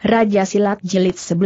Raja Silat Jelit 11.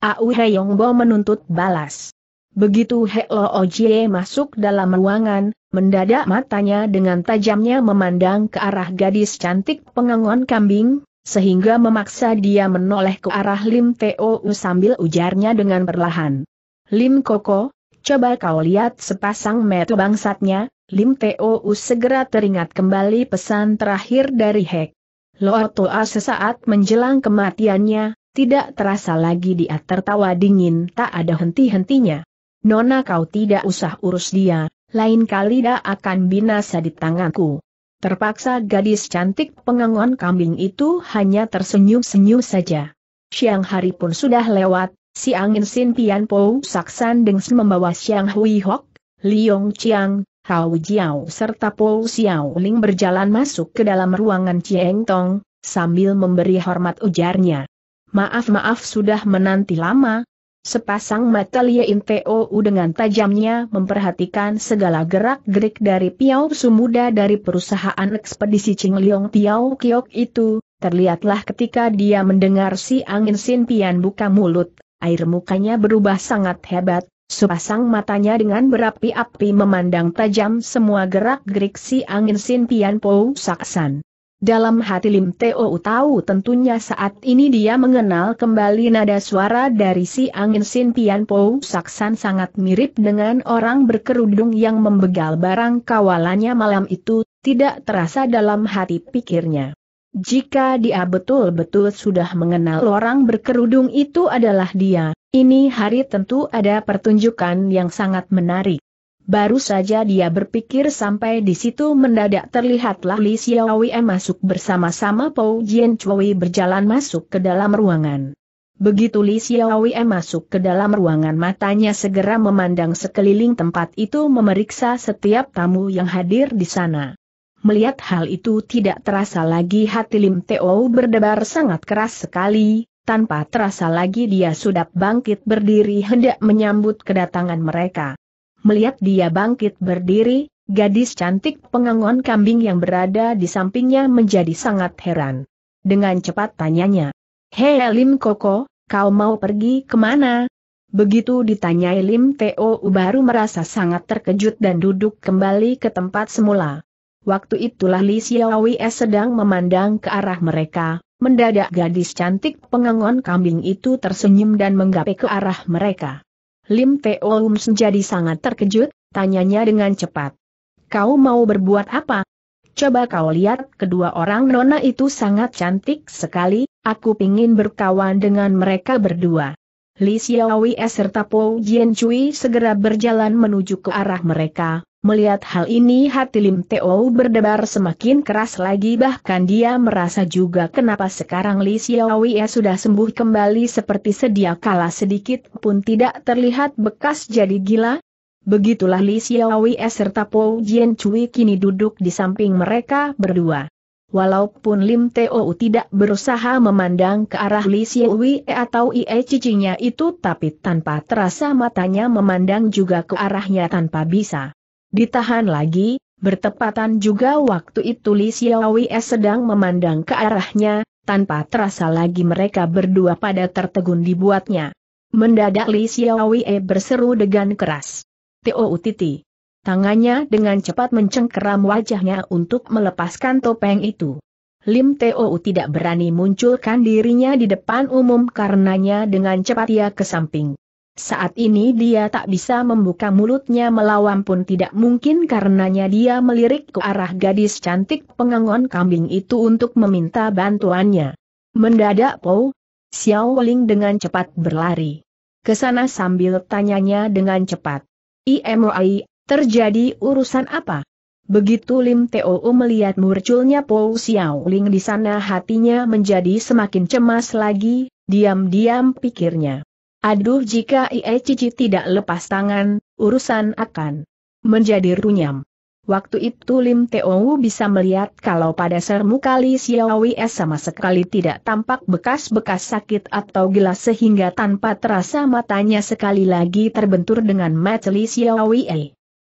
Au Heyongbo menuntut balas. Begitu He Lo Ojie masuk dalam ruangan, mendadak matanya dengan tajamnya memandang ke arah gadis cantik pengangon kambing, sehingga memaksa dia menoleh ke arah Lim Teo sambil ujarnya dengan perlahan. Lim Koko, coba kau lihat sepasang metu bangsatnya, Lim Teo segera teringat kembali pesan terakhir dari Hek Lo Toa sesaat menjelang kematiannya, tidak terasa lagi dia tertawa dingin tak ada henti-hentinya. Nona kau tidak usah urus dia, lain kali dia akan binasa di tanganku. Terpaksa gadis cantik pengangon kambing itu hanya tersenyum-senyum saja. Siang hari pun sudah lewat, si angin Sin Pian Po Saksan dengs membawa Siang Hui Hok, Liong Chiang, Hao Jiao serta Po Xiao Ling berjalan masuk ke dalam ruangan Cieng Tong, sambil memberi hormat ujarnya. Maaf-maaf sudah menanti lama. Sepasang mata Lie In dengan tajamnya memperhatikan segala gerak-gerik dari Piao Su muda dari perusahaan ekspedisi Ching Liong Tiao Kiok itu, terlihatlah ketika dia mendengar si angin Sin Pian buka mulut, air mukanya berubah sangat hebat, Sepasang matanya dengan berapi-api memandang tajam semua gerak-gerik si angin Sin Pian Pou Saksan. Dalam hati Lim Teo tahu tentunya saat ini dia mengenal kembali nada suara dari si angin Sin Pian Pou Saksan sangat mirip dengan orang berkerudung yang membegal barang kawalannya malam itu, tidak terasa dalam hati pikirnya. Jika dia betul-betul sudah mengenal orang berkerudung itu adalah dia, ini hari tentu ada pertunjukan yang sangat menarik. Baru saja dia berpikir sampai di situ mendadak terlihatlah Li Xiaowei masuk bersama-sama Pou Jian Chui berjalan masuk ke dalam ruangan. Begitu Li Xiaowei masuk ke dalam ruangan matanya segera memandang sekeliling tempat itu memeriksa setiap tamu yang hadir di sana. Melihat hal itu tidak terasa lagi hati Lim Teo berdebar sangat keras sekali, tanpa terasa lagi dia sudah bangkit berdiri hendak menyambut kedatangan mereka. Melihat dia bangkit berdiri, gadis cantik pengangon kambing yang berada di sampingnya menjadi sangat heran. Dengan cepat tanyanya, Hei Lim Koko, kau mau pergi kemana? Begitu ditanyai Lim Teo baru merasa sangat terkejut dan duduk kembali ke tempat semula. Waktu itulah Li Xiaowie sedang memandang ke arah mereka, Mendadak gadis cantik pengangon kambing itu tersenyum dan menggapai ke arah mereka. Lim Teoum menjadi sangat terkejut, tanyanya dengan cepat. Kau mau berbuat apa? Coba kau lihat, kedua orang nona itu sangat cantik sekali, aku pingin berkawan dengan mereka berdua. Li Xiaowi serta Po Jian Cui segera berjalan menuju ke arah mereka, Melihat hal ini hati Lim Teo berdebar semakin keras lagi bahkan dia merasa juga kenapa sekarang Li Xiaowie ya sudah sembuh kembali seperti sedia kala sedikit pun tidak terlihat bekas jadi gila. Begitulah Li Xiaowie ya, serta Po Jian Cui kini duduk di samping mereka berdua. Walaupun Lim Teo tidak berusaha memandang ke arah Li Xiaowie atau Ie cicinya itu tapi tanpa terasa matanya memandang juga ke arahnya tanpa bisa Ditahan lagi, bertepatan juga waktu itu Li Xiaowie sedang memandang ke arahnya, tanpa terasa lagi mereka berdua pada tertegun dibuatnya. Mendadak Li Xiaowie berseru dengan keras. Tio Utiti. Tangannya dengan cepat mencengkeram wajahnya untuk melepaskan topeng itu. Lim Tou tidak berani munculkan dirinya di depan umum karenanya dengan cepat ia ke samping. Saat ini dia tak bisa membuka mulutnya melawan pun tidak mungkin karenanya dia melirik ke arah gadis cantik pengangon kambing itu untuk meminta bantuannya. Mendadak Po, Xiao Ling dengan cepat berlari. Kesana sambil tanyanya dengan cepat. IMOI, terjadi urusan apa? Begitu Lim Teo melihat murculnya Po Xiao Ling di sana hatinya menjadi semakin cemas lagi, diam-diam pikirnya. Aduh jika Ie Cici tidak lepas tangan, urusan akan menjadi runyam. Waktu itu Lim Teo bisa melihat kalau pada sermu kali Siawi Es sama sekali tidak tampak bekas-bekas sakit atau gila sehingga tanpa terasa matanya sekali lagi terbentur dengan Matli Siawi E.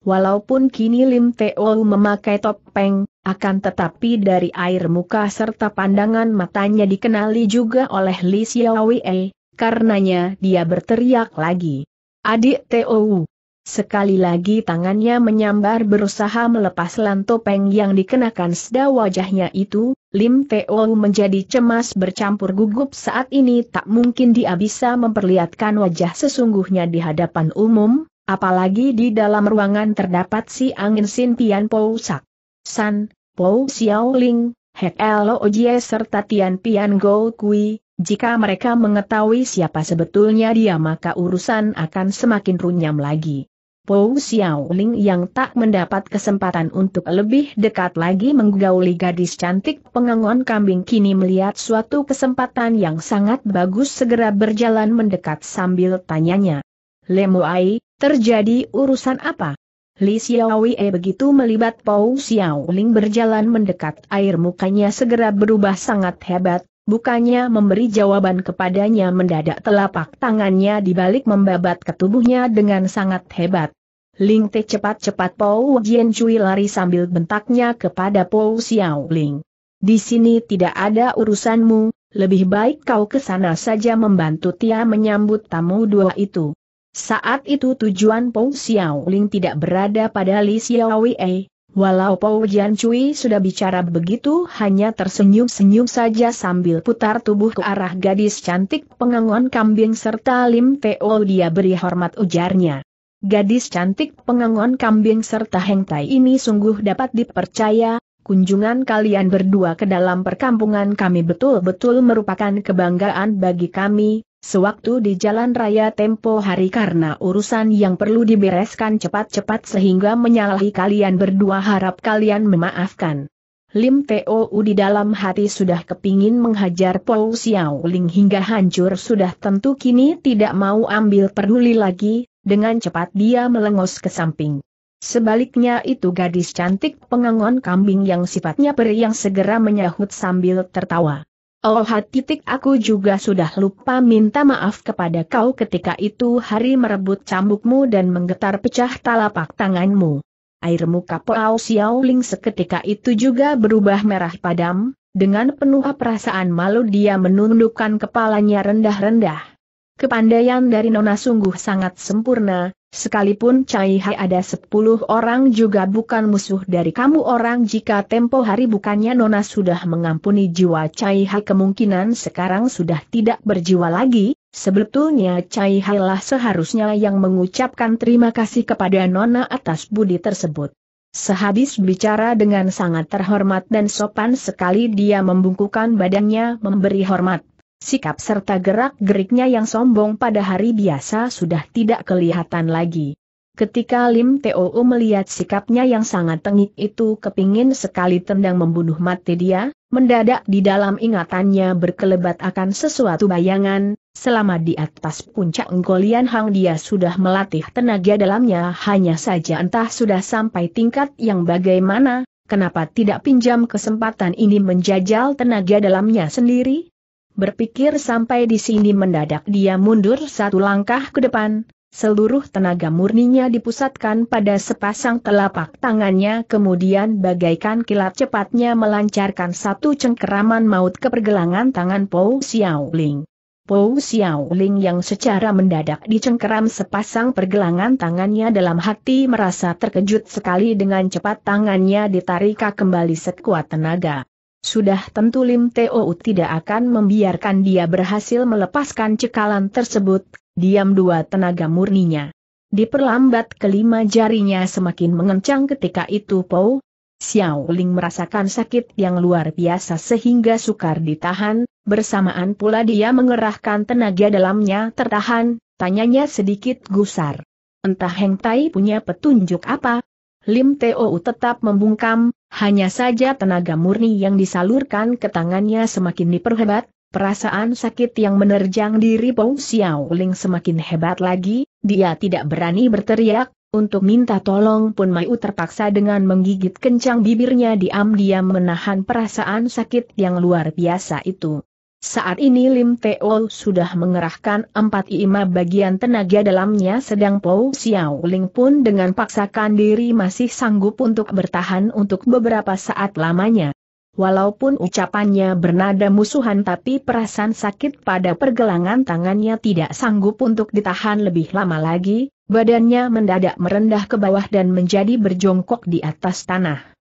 Walaupun kini Lim Teo memakai topeng, akan tetapi dari air muka serta pandangan matanya dikenali juga oleh Li Xiaowi E, Karenanya dia berteriak lagi. Adik Tou. Sekali lagi tangannya menyambar berusaha melepas lantopeng yang dikenakan seda wajahnya itu, Lim Teo menjadi cemas bercampur gugup saat ini tak mungkin dia bisa memperlihatkan wajah sesungguhnya di hadapan umum, apalagi di dalam ruangan terdapat si angin Sin Tian Po Sak. San, Po Xiao Ling, Hek Lo serta Tian Pian Go Kui, jika mereka mengetahui siapa sebetulnya dia maka urusan akan semakin runyam lagi. Pou Xiaoling yang tak mendapat kesempatan untuk lebih dekat lagi menggauli gadis cantik pengangon kambing kini melihat suatu kesempatan yang sangat bagus segera berjalan mendekat sambil tanyanya. Ai, terjadi urusan apa? Li Xiaowei begitu melibat Pou Xiaoling berjalan mendekat air mukanya segera berubah sangat hebat, Bukannya memberi jawaban kepadanya mendadak telapak tangannya dibalik membabat ketubuhnya dengan sangat hebat. Ling Te cepat-cepat Pou Jian Cui lari sambil bentaknya kepada Pou Xiao Ling. Di sini tidak ada urusanmu, lebih baik kau ke sana saja membantu Tia menyambut tamu dua itu. Saat itu tujuan Pou Xiao Ling tidak berada pada Li Xiaowei, Walau Pau Jian Cui sudah bicara begitu hanya tersenyum-senyum saja sambil putar tubuh ke arah gadis cantik pengangon kambing serta Lim Teo dia beri hormat ujarnya. Gadis cantik pengangon kambing serta Heng Tai ini sungguh dapat dipercaya, kunjungan kalian berdua ke dalam perkampungan kami betul-betul merupakan kebanggaan bagi kami, Sewaktu di jalan raya tempo hari karena urusan yang perlu dibereskan cepat-cepat sehingga menyalahi kalian berdua harap kalian memaafkan. Lim Teo di dalam hati sudah kepingin menghajar Pou Xiao Ling hingga hancur sudah tentu kini tidak mau ambil peduli lagi, dengan cepat dia melengos ke samping. Sebaliknya itu gadis cantik pengangon kambing yang sifatnya peri yang segera menyahut sambil tertawa. Oh titik aku juga sudah lupa minta maaf kepada kau ketika itu hari merebut cambukmu dan menggetar pecah talapak tanganmu. Air muka Pao Xiaoling seketika itu juga berubah merah padam, dengan penuh perasaan malu dia menundukkan kepalanya rendah-rendah. Kepandaian dari Nona sungguh sangat sempurna, Sekalipun Cai Hai ada sepuluh orang juga bukan musuh dari kamu orang jika tempo hari bukannya Nona sudah mengampuni jiwa Cai Hai kemungkinan sekarang sudah tidak berjiwa lagi, sebetulnya Cai Hai lah seharusnya yang mengucapkan terima kasih kepada Nona atas budi tersebut. Sehabis bicara dengan sangat terhormat dan sopan sekali dia membungkukan badannya memberi hormat. Sikap serta gerak-geriknya yang sombong pada hari biasa sudah tidak kelihatan lagi. Ketika Lim Teo melihat sikapnya yang sangat tengik itu kepingin sekali tendang membunuh mati dia, mendadak di dalam ingatannya berkelebat akan sesuatu bayangan, selama di atas puncak Golian Hang dia sudah melatih tenaga dalamnya hanya saja entah sudah sampai tingkat yang bagaimana, kenapa tidak pinjam kesempatan ini menjajal tenaga dalamnya sendiri? Berpikir sampai di sini mendadak dia mundur satu langkah ke depan, seluruh tenaga murninya dipusatkan pada sepasang telapak tangannya kemudian bagaikan kilat cepatnya melancarkan satu cengkeraman maut ke pergelangan tangan Po Xiaoling. Xiao Xiaoling yang secara mendadak dicengkeram sepasang pergelangan tangannya dalam hati merasa terkejut sekali dengan cepat tangannya ditarik kembali sekuat tenaga. Sudah tentu Lim Teo tidak akan membiarkan dia berhasil melepaskan cekalan tersebut, diam dua tenaga murninya. Diperlambat kelima jarinya semakin mengencang ketika itu Pou, Xiao Ling merasakan sakit yang luar biasa sehingga sukar ditahan, bersamaan pula dia mengerahkan tenaga dalamnya tertahan, tanyanya sedikit gusar. Entah Heng Tai punya petunjuk apa? Lim Teo tetap membungkam, hanya saja tenaga murni yang disalurkan ke tangannya semakin diperhebat, perasaan sakit yang menerjang diri Pong Xiao Ling semakin hebat lagi, dia tidak berani berteriak, untuk minta tolong pun Mai U terpaksa dengan menggigit kencang bibirnya diam-diam menahan perasaan sakit yang luar biasa itu. Saat ini Lim Teo sudah mengerahkan empat ima bagian tenaga dalamnya sedang Pou Xiao Ling pun dengan paksakan diri masih sanggup untuk bertahan untuk beberapa saat lamanya. Walaupun ucapannya bernada musuhan tapi perasaan sakit pada pergelangan tangannya tidak sanggup untuk ditahan lebih lama lagi, badannya mendadak merendah ke bawah dan menjadi berjongkok di atas tanah.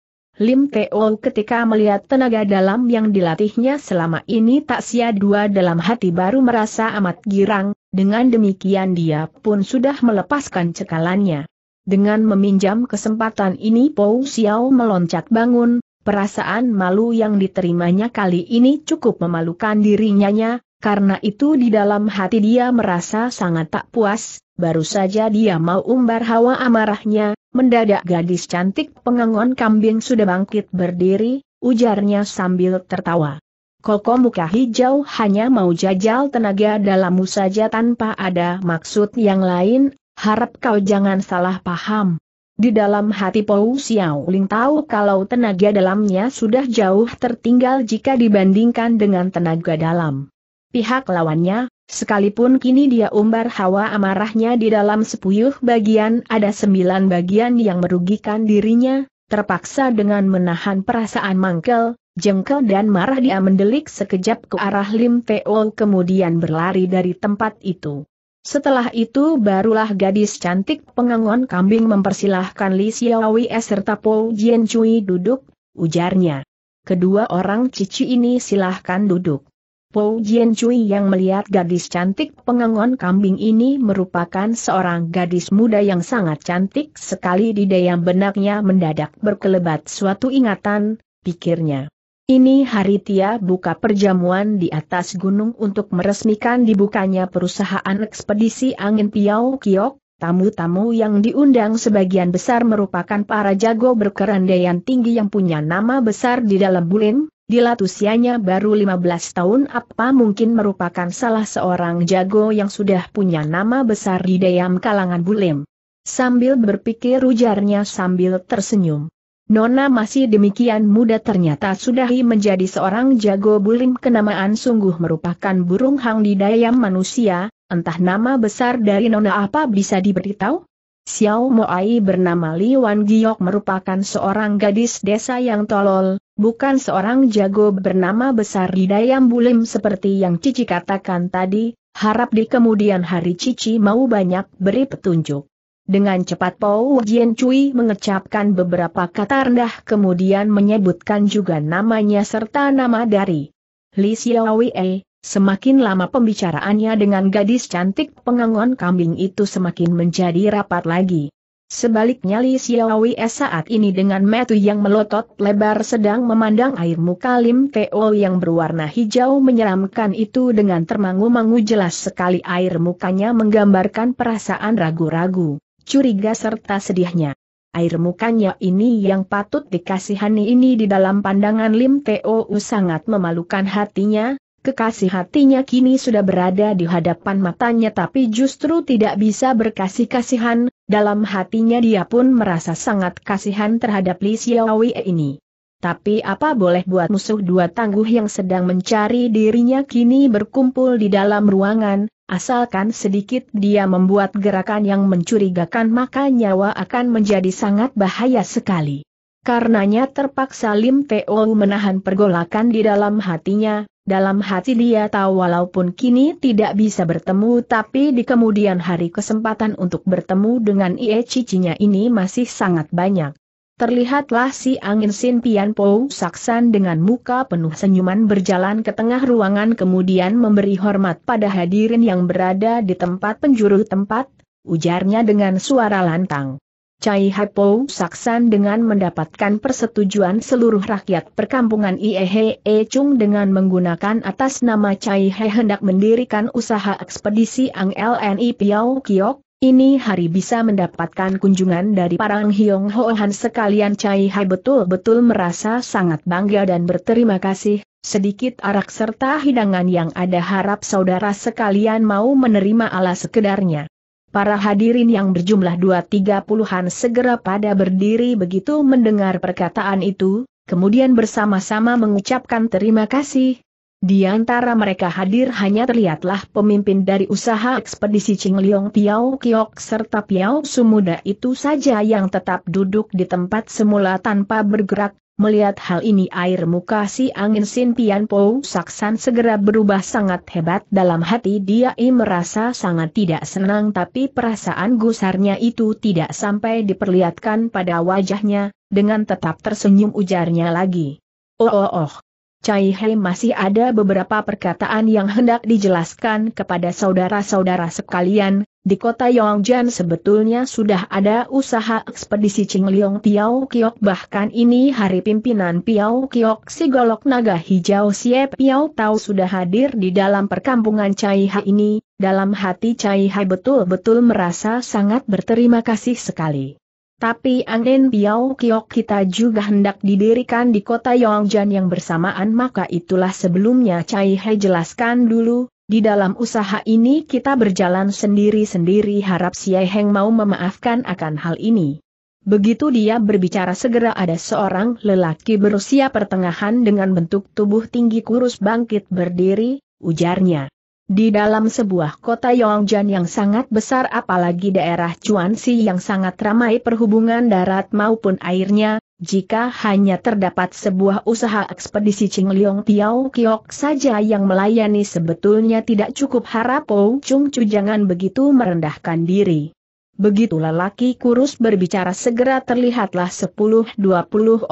Lim Teo ketika melihat tenaga dalam yang dilatihnya selama ini tak sia dua dalam hati baru merasa amat girang, dengan demikian dia pun sudah melepaskan cekalannya. Dengan meminjam kesempatan ini Pou Xiao meloncat bangun, perasaan malu yang diterimanya kali ini cukup memalukan dirinya Karena itu di dalam hati dia merasa sangat tak puas, baru saja dia mau umbar hawa amarahnya, Mendadak gadis cantik pengangon kambing sudah bangkit berdiri, ujarnya sambil tertawa. Koko muka hijau hanya mau jajal tenaga dalammu saja tanpa ada maksud yang lain, harap kau jangan salah paham. Di dalam hati Pou Xiao Ling tahu kalau tenaga dalamnya sudah jauh tertinggal jika dibandingkan dengan tenaga dalam. Pihak lawannya, Sekalipun kini dia umbar hawa amarahnya di dalam sepuyuh bagian ada sembilan bagian yang merugikan dirinya, terpaksa dengan menahan perasaan mangkel, jengkel dan marah dia mendelik sekejap ke arah Lim Teo kemudian berlari dari tempat itu. Setelah itu barulah gadis cantik pengangon kambing mempersilahkan Li Xiaowei serta Po Jian Cui duduk, ujarnya. Kedua orang cici ini silahkan duduk. Pou Jian Cui yang melihat gadis cantik pengangon kambing ini merupakan seorang gadis muda yang sangat cantik sekali di dayam benaknya mendadak berkelebat suatu ingatan, pikirnya. Ini hari Tia buka perjamuan di atas gunung untuk meresmikan dibukanya perusahaan ekspedisi angin Piau Kiok, tamu-tamu yang diundang sebagian besar merupakan para jago berkerandaian tinggi yang punya nama besar di dalam bulim, Dilat usianya baru 15 tahun apa mungkin merupakan salah seorang jago yang sudah punya nama besar di dayam kalangan Bulim. Sambil berpikir ujarnya sambil tersenyum. Nona masih demikian muda ternyata sudah menjadi seorang jago bulim kenamaan sungguh merupakan burung hang di dayam manusia, entah nama besar dari Nona apa bisa diberitahu? Xiao Moai bernama Li Wan Giok merupakan seorang gadis desa yang tolol, bukan seorang jago bernama besar di Dayam Bulim seperti yang Cici katakan tadi, harap di kemudian hari Cici mau banyak beri petunjuk. Dengan cepat Pau Jian Cui mengecapkan beberapa kata rendah kemudian menyebutkan juga namanya serta nama dari Li Xiaowei, Semakin lama pembicaraannya dengan gadis cantik pengangon kambing itu semakin menjadi rapat lagi. Sebaliknya Li Xiaowi saat ini dengan metu yang melotot lebar sedang memandang air muka Lim Teo yang berwarna hijau menyeramkan itu dengan termangu-mangu jelas sekali air mukanya menggambarkan perasaan ragu-ragu, curiga serta sedihnya. Air mukanya ini yang patut dikasihani ini di dalam pandangan Lim Teo sangat memalukan hatinya, Kekasih hatinya kini sudah berada di hadapan matanya tapi justru tidak bisa berkasih-kasihan, dalam hatinya dia pun merasa sangat kasihan terhadap Li Xiaowei ini. Tapi apa boleh buat musuh dua tangguh yang sedang mencari dirinya kini berkumpul di dalam ruangan, asalkan sedikit dia membuat gerakan yang mencurigakan maka nyawa akan menjadi sangat bahaya sekali. Karenanya terpaksa Lim Teo menahan pergolakan di dalam hatinya, dalam hati dia tahu walaupun kini tidak bisa bertemu tapi di kemudian hari kesempatan untuk bertemu dengan Ie Cicinya ini masih sangat banyak. Terlihatlah si angin Sin Pian Po Saksan dengan muka penuh senyuman berjalan ke tengah ruangan kemudian memberi hormat pada hadirin yang berada di tempat penjuru tempat, ujarnya dengan suara lantang. Hai Hapo Saksan dengan mendapatkan persetujuan seluruh rakyat perkampungan Iehe Chung dengan menggunakan atas nama Cai He hendak mendirikan usaha ekspedisi Ang LNI Piau Kiok, ini hari bisa mendapatkan kunjungan dari para Hyong Han sekalian Cai Hai betul-betul merasa sangat bangga dan berterima kasih, sedikit arak serta hidangan yang ada harap saudara sekalian mau menerima ala sekedarnya. Para hadirin yang berjumlah dua tiga puluhan segera pada berdiri begitu mendengar perkataan itu, kemudian bersama-sama mengucapkan terima kasih. Di antara mereka hadir hanya terlihatlah pemimpin dari usaha ekspedisi Ching Leong Piao Kiok serta Piao Sumuda itu saja yang tetap duduk di tempat semula tanpa bergerak, Melihat hal ini air muka si angin Sin Pian Po Saksan segera berubah sangat hebat dalam hati dia I merasa sangat tidak senang tapi perasaan gusarnya itu tidak sampai diperlihatkan pada wajahnya, dengan tetap tersenyum ujarnya lagi. Oh oh oh. Cai Hei masih ada beberapa perkataan yang hendak dijelaskan kepada saudara-saudara sekalian, di kota Yongjian sebetulnya sudah ada usaha ekspedisi Qingliong Tiao Kiok bahkan ini hari pimpinan Piao Kiok si golok naga hijau Sie Piao Tau sudah hadir di dalam perkampungan Chai Hai ini, dalam hati Chai Hai betul-betul merasa sangat berterima kasih sekali. Tapi angin Piao Kiok kita juga hendak didirikan di kota Yongjian yang bersamaan maka itulah sebelumnya Chai Hai jelaskan dulu, di dalam usaha ini kita berjalan sendiri-sendiri harap si Heng mau memaafkan akan hal ini. Begitu dia berbicara segera ada seorang lelaki berusia pertengahan dengan bentuk tubuh tinggi kurus bangkit berdiri, ujarnya. Di dalam sebuah kota Yongjan yang sangat besar apalagi daerah Chuanxi yang sangat ramai perhubungan darat maupun airnya, jika hanya terdapat sebuah usaha ekspedisi Qingliong Tiao Kiok saja yang melayani sebetulnya tidak cukup harap Po Chung Chu jangan begitu merendahkan diri. Begitu laki kurus berbicara segera terlihatlah 10-20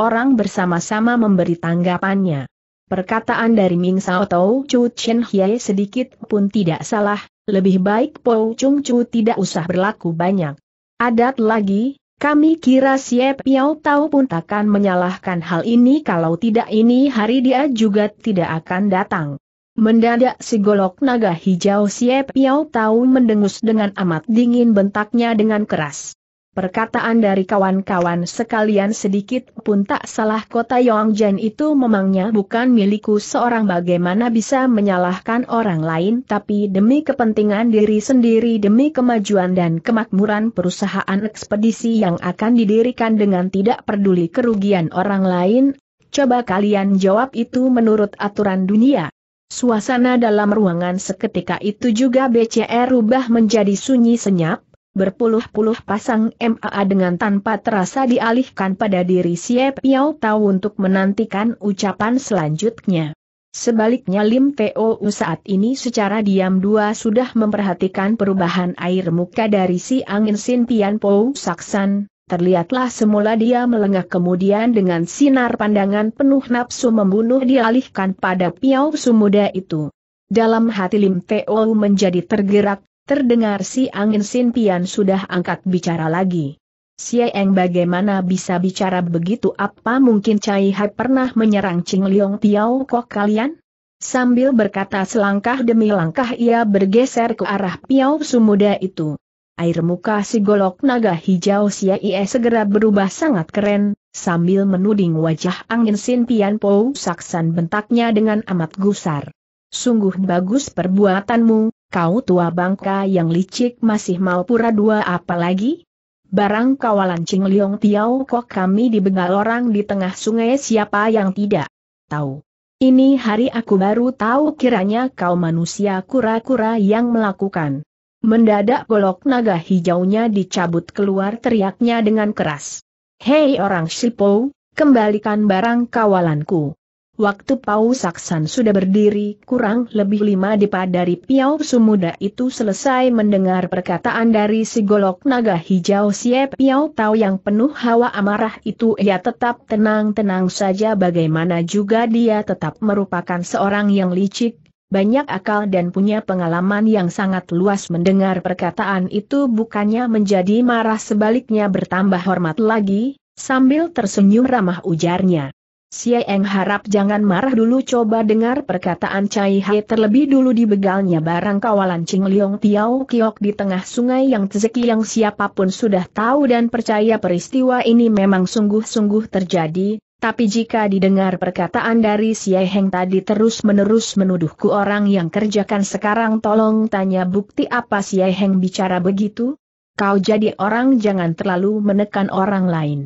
orang bersama-sama memberi tanggapannya. Perkataan dari Ming Sao Tau Chu Chen Hye sedikit pun tidak salah, lebih baik po Chung Chu tidak usah berlaku banyak. Adat lagi, kami kira Siap Piau tahu pun takkan menyalahkan hal ini kalau tidak ini hari dia juga tidak akan datang. Mendadak segolok naga hijau Siap Piau tahu mendengus dengan amat dingin bentaknya dengan keras. Perkataan dari kawan-kawan sekalian sedikit pun tak salah kota Yongjen itu memangnya bukan milikku seorang bagaimana bisa menyalahkan orang lain tapi demi kepentingan diri sendiri demi kemajuan dan kemakmuran perusahaan ekspedisi yang akan didirikan dengan tidak peduli kerugian orang lain, coba kalian jawab itu menurut aturan dunia. Suasana dalam ruangan seketika itu juga BCR rubah menjadi sunyi senyap, berpuluh-puluh pasang MAA dengan tanpa terasa dialihkan pada diri siap Piao Tau untuk menantikan ucapan selanjutnya. Sebaliknya Lim Teo saat ini secara diam dua sudah memperhatikan perubahan air muka dari si angin Sin Pian Po Saksan, terlihatlah semula dia melengah kemudian dengan sinar pandangan penuh nafsu membunuh dialihkan pada Piao Sumuda itu. Dalam hati Lim Teo menjadi tergerak, Terdengar si angin Sin sudah angkat bicara lagi. Si Eng bagaimana bisa bicara begitu apa mungkin Cai Hai pernah menyerang Ching Leong Tiao Kok kalian? Sambil berkata selangkah demi langkah ia bergeser ke arah Piao Sumuda itu. Air muka si golok naga hijau Xie Ie segera berubah sangat keren, sambil menuding wajah angin Sin Pou Saksan bentaknya dengan amat gusar. Sungguh bagus perbuatanmu, kau tua bangka yang licik masih mau pura dua apa lagi? Barang kawalan Ching Liong Tiao kok kami dibegal orang di tengah sungai siapa yang tidak tahu. Ini hari aku baru tahu kiranya kau manusia kura-kura yang melakukan. Mendadak golok naga hijaunya dicabut keluar teriaknya dengan keras. Hei orang Sipo, kembalikan barang kawalanku. Waktu Pau Saksan sudah berdiri kurang lebih lima depa dari Piau Sumuda itu selesai mendengar perkataan dari si golok naga hijau siap Piau Tau yang penuh hawa amarah itu ia tetap tenang-tenang saja bagaimana juga dia tetap merupakan seorang yang licik, banyak akal dan punya pengalaman yang sangat luas mendengar perkataan itu bukannya menjadi marah sebaliknya bertambah hormat lagi, sambil tersenyum ramah ujarnya. Sieng harap jangan marah dulu coba dengar perkataan Cai Hai terlebih dulu di begalnya barang kawalan Ching Liong Tiao Kiok di tengah sungai yang tezeki yang siapapun sudah tahu dan percaya peristiwa ini memang sungguh-sungguh terjadi, tapi jika didengar perkataan dari Sieng tadi terus-menerus menuduhku orang yang kerjakan sekarang tolong tanya bukti apa Sieng bicara begitu? Kau jadi orang jangan terlalu menekan orang lain.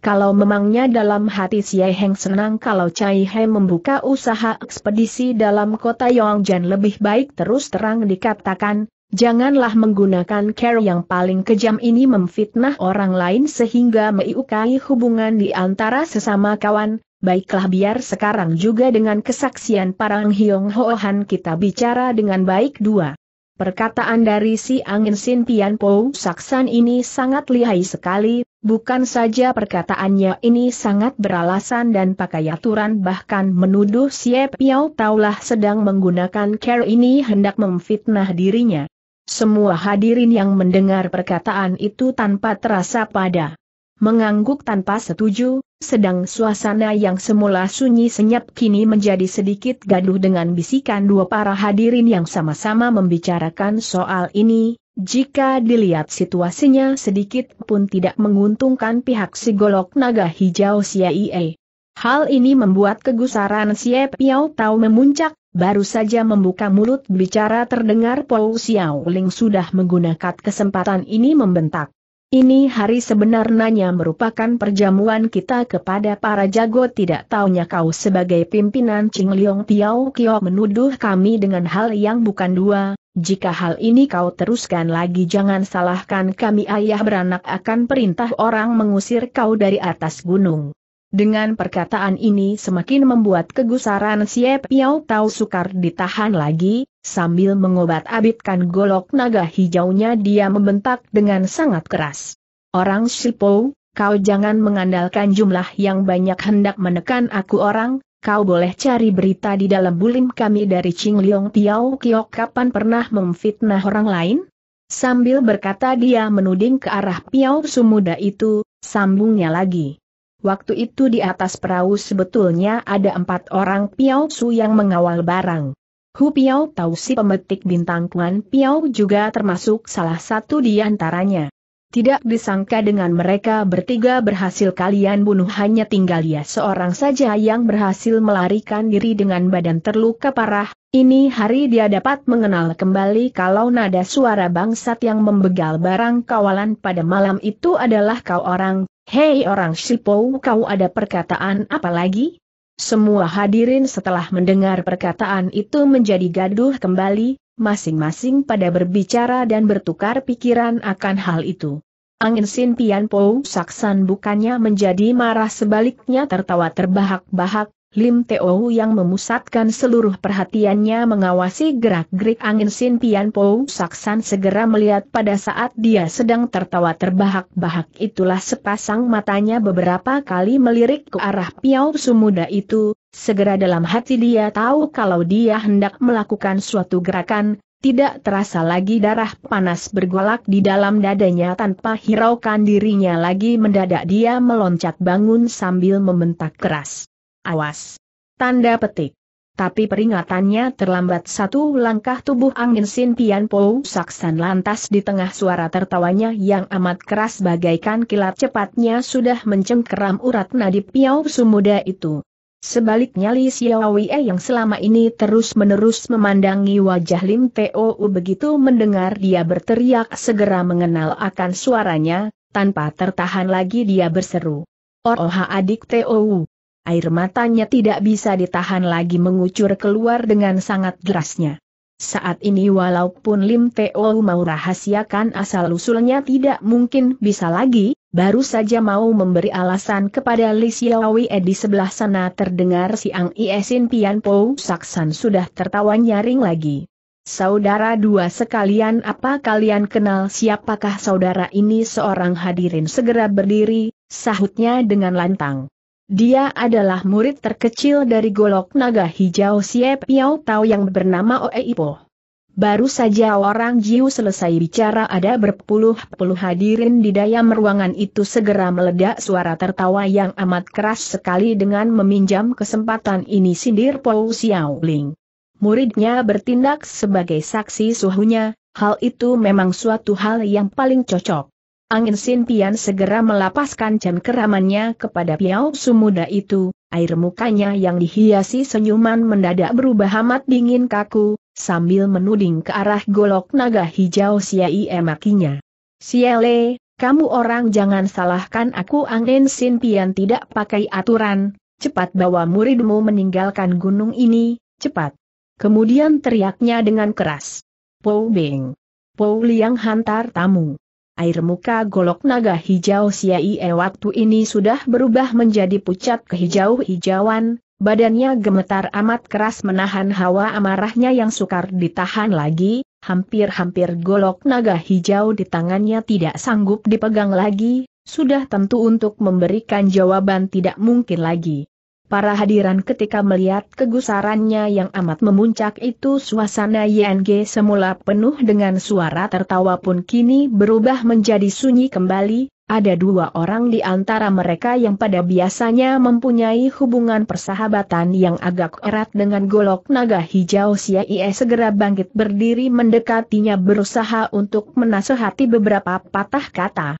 Kalau memangnya dalam hati si Heng senang kalau Cai He membuka usaha ekspedisi dalam kota Yongjan lebih baik terus terang dikatakan, janganlah menggunakan care yang paling kejam ini memfitnah orang lain sehingga meiukai hubungan di antara sesama kawan, baiklah biar sekarang juga dengan kesaksian parang Hiong Ho kita bicara dengan baik dua. Perkataan dari si angin Sin Pian Po Saksan ini sangat lihai sekali, bukan saja perkataannya ini sangat beralasan dan pakai aturan bahkan menuduh si Piao Taulah sedang menggunakan care ini hendak memfitnah dirinya. Semua hadirin yang mendengar perkataan itu tanpa terasa pada mengangguk tanpa setuju, sedang suasana yang semula sunyi senyap kini menjadi sedikit gaduh dengan bisikan dua para hadirin yang sama-sama membicarakan soal ini, jika dilihat situasinya sedikit pun tidak menguntungkan pihak si golok naga hijau CIA. Hal ini membuat kegusaran Siap Piao Tau memuncak, baru saja membuka mulut bicara terdengar Paul Xiao Ling sudah menggunakan kesempatan ini membentak. Ini hari sebenarnya merupakan perjamuan kita kepada para jago tidak taunya kau sebagai pimpinan Ching Leong Tiao Kio menuduh kami dengan hal yang bukan dua, jika hal ini kau teruskan lagi jangan salahkan kami ayah beranak akan perintah orang mengusir kau dari atas gunung. Dengan perkataan ini semakin membuat kegusaran Siap Piao Tau sukar ditahan lagi, sambil mengobat-abitkan golok naga hijaunya dia membentak dengan sangat keras. Orang Sipo, kau jangan mengandalkan jumlah yang banyak hendak menekan aku orang, kau boleh cari berita di dalam bulim kami dari Ching Liong Piao Kiok kapan pernah memfitnah orang lain? Sambil berkata dia menuding ke arah Piao Sumuda itu, sambungnya lagi. Waktu itu di atas perahu sebetulnya ada empat orang Piao Su yang mengawal barang. Hu Piao tahu si pemetik bintang Kuan Piao juga termasuk salah satu di antaranya. Tidak disangka dengan mereka bertiga berhasil kalian bunuh hanya tinggal ya seorang saja yang berhasil melarikan diri dengan badan terluka parah, ini hari dia dapat mengenal kembali kalau nada suara bangsat yang membegal barang kawalan pada malam itu adalah kau orang, hei orang Sipou kau ada perkataan apa lagi? Semua hadirin setelah mendengar perkataan itu menjadi gaduh kembali, masing-masing pada berbicara dan bertukar pikiran akan hal itu. Angin Sin Pian Pou Saksan bukannya menjadi marah sebaliknya tertawa terbahak-bahak, Lim Teo yang memusatkan seluruh perhatiannya mengawasi gerak-gerik angin Sin Pian Po Saksan segera melihat pada saat dia sedang tertawa terbahak-bahak itulah sepasang matanya beberapa kali melirik ke arah Piao Sumuda itu, segera dalam hati dia tahu kalau dia hendak melakukan suatu gerakan, tidak terasa lagi darah panas bergolak di dalam dadanya tanpa hiraukan dirinya lagi mendadak dia meloncat bangun sambil membentak keras. Awas! Tanda petik. Tapi peringatannya terlambat satu langkah tubuh angin Sin Pian Po Saksan lantas di tengah suara tertawanya yang amat keras bagaikan kilat cepatnya sudah mencengkeram urat nadi Piao Sumuda itu. Sebaliknya Li Xiaowie yang selama ini terus-menerus memandangi wajah Lim Teo begitu mendengar dia berteriak segera mengenal akan suaranya, tanpa tertahan lagi dia berseru. Oh, oh adik Teo air matanya tidak bisa ditahan lagi mengucur keluar dengan sangat derasnya. Saat ini walaupun Lim Teo mau rahasiakan asal-usulnya tidak mungkin bisa lagi, baru saja mau memberi alasan kepada Li Xiaowei, di sebelah sana terdengar siang Ang Iesin Pian Po Saksan sudah tertawa nyaring lagi. Saudara dua sekalian apa kalian kenal siapakah saudara ini seorang hadirin segera berdiri, sahutnya dengan lantang. Dia adalah murid terkecil dari golok naga hijau Siep Piao Tau yang bernama Oeipo. Baru saja orang Jiu selesai bicara ada berpuluh-puluh hadirin di dayam ruangan itu segera meledak suara tertawa yang amat keras sekali dengan meminjam kesempatan ini sindir Pou Xiao Ling. Muridnya bertindak sebagai saksi suhunya, hal itu memang suatu hal yang paling cocok. Angin Sin Pian segera melapaskan cengkeramannya kepada Piao Sumuda itu, air mukanya yang dihiasi senyuman mendadak berubah amat dingin kaku, sambil menuding ke arah golok naga hijau Siai emakinya. Siale, kamu orang jangan salahkan aku Angin Sin Pian tidak pakai aturan, cepat bawa muridmu meninggalkan gunung ini, cepat. Kemudian teriaknya dengan keras. Pou Beng. Pou Liang hantar tamu air muka golok naga hijau Siaie waktu ini sudah berubah menjadi pucat kehijau-hijauan, badannya gemetar amat keras menahan hawa amarahnya yang sukar ditahan lagi, hampir-hampir golok naga hijau di tangannya tidak sanggup dipegang lagi, sudah tentu untuk memberikan jawaban tidak mungkin lagi. Para hadiran ketika melihat kegusarannya yang amat memuncak itu suasana YNG semula penuh dengan suara tertawa pun kini berubah menjadi sunyi kembali, ada dua orang di antara mereka yang pada biasanya mempunyai hubungan persahabatan yang agak erat dengan golok naga hijau Ie segera bangkit berdiri mendekatinya berusaha untuk menasehati beberapa patah kata.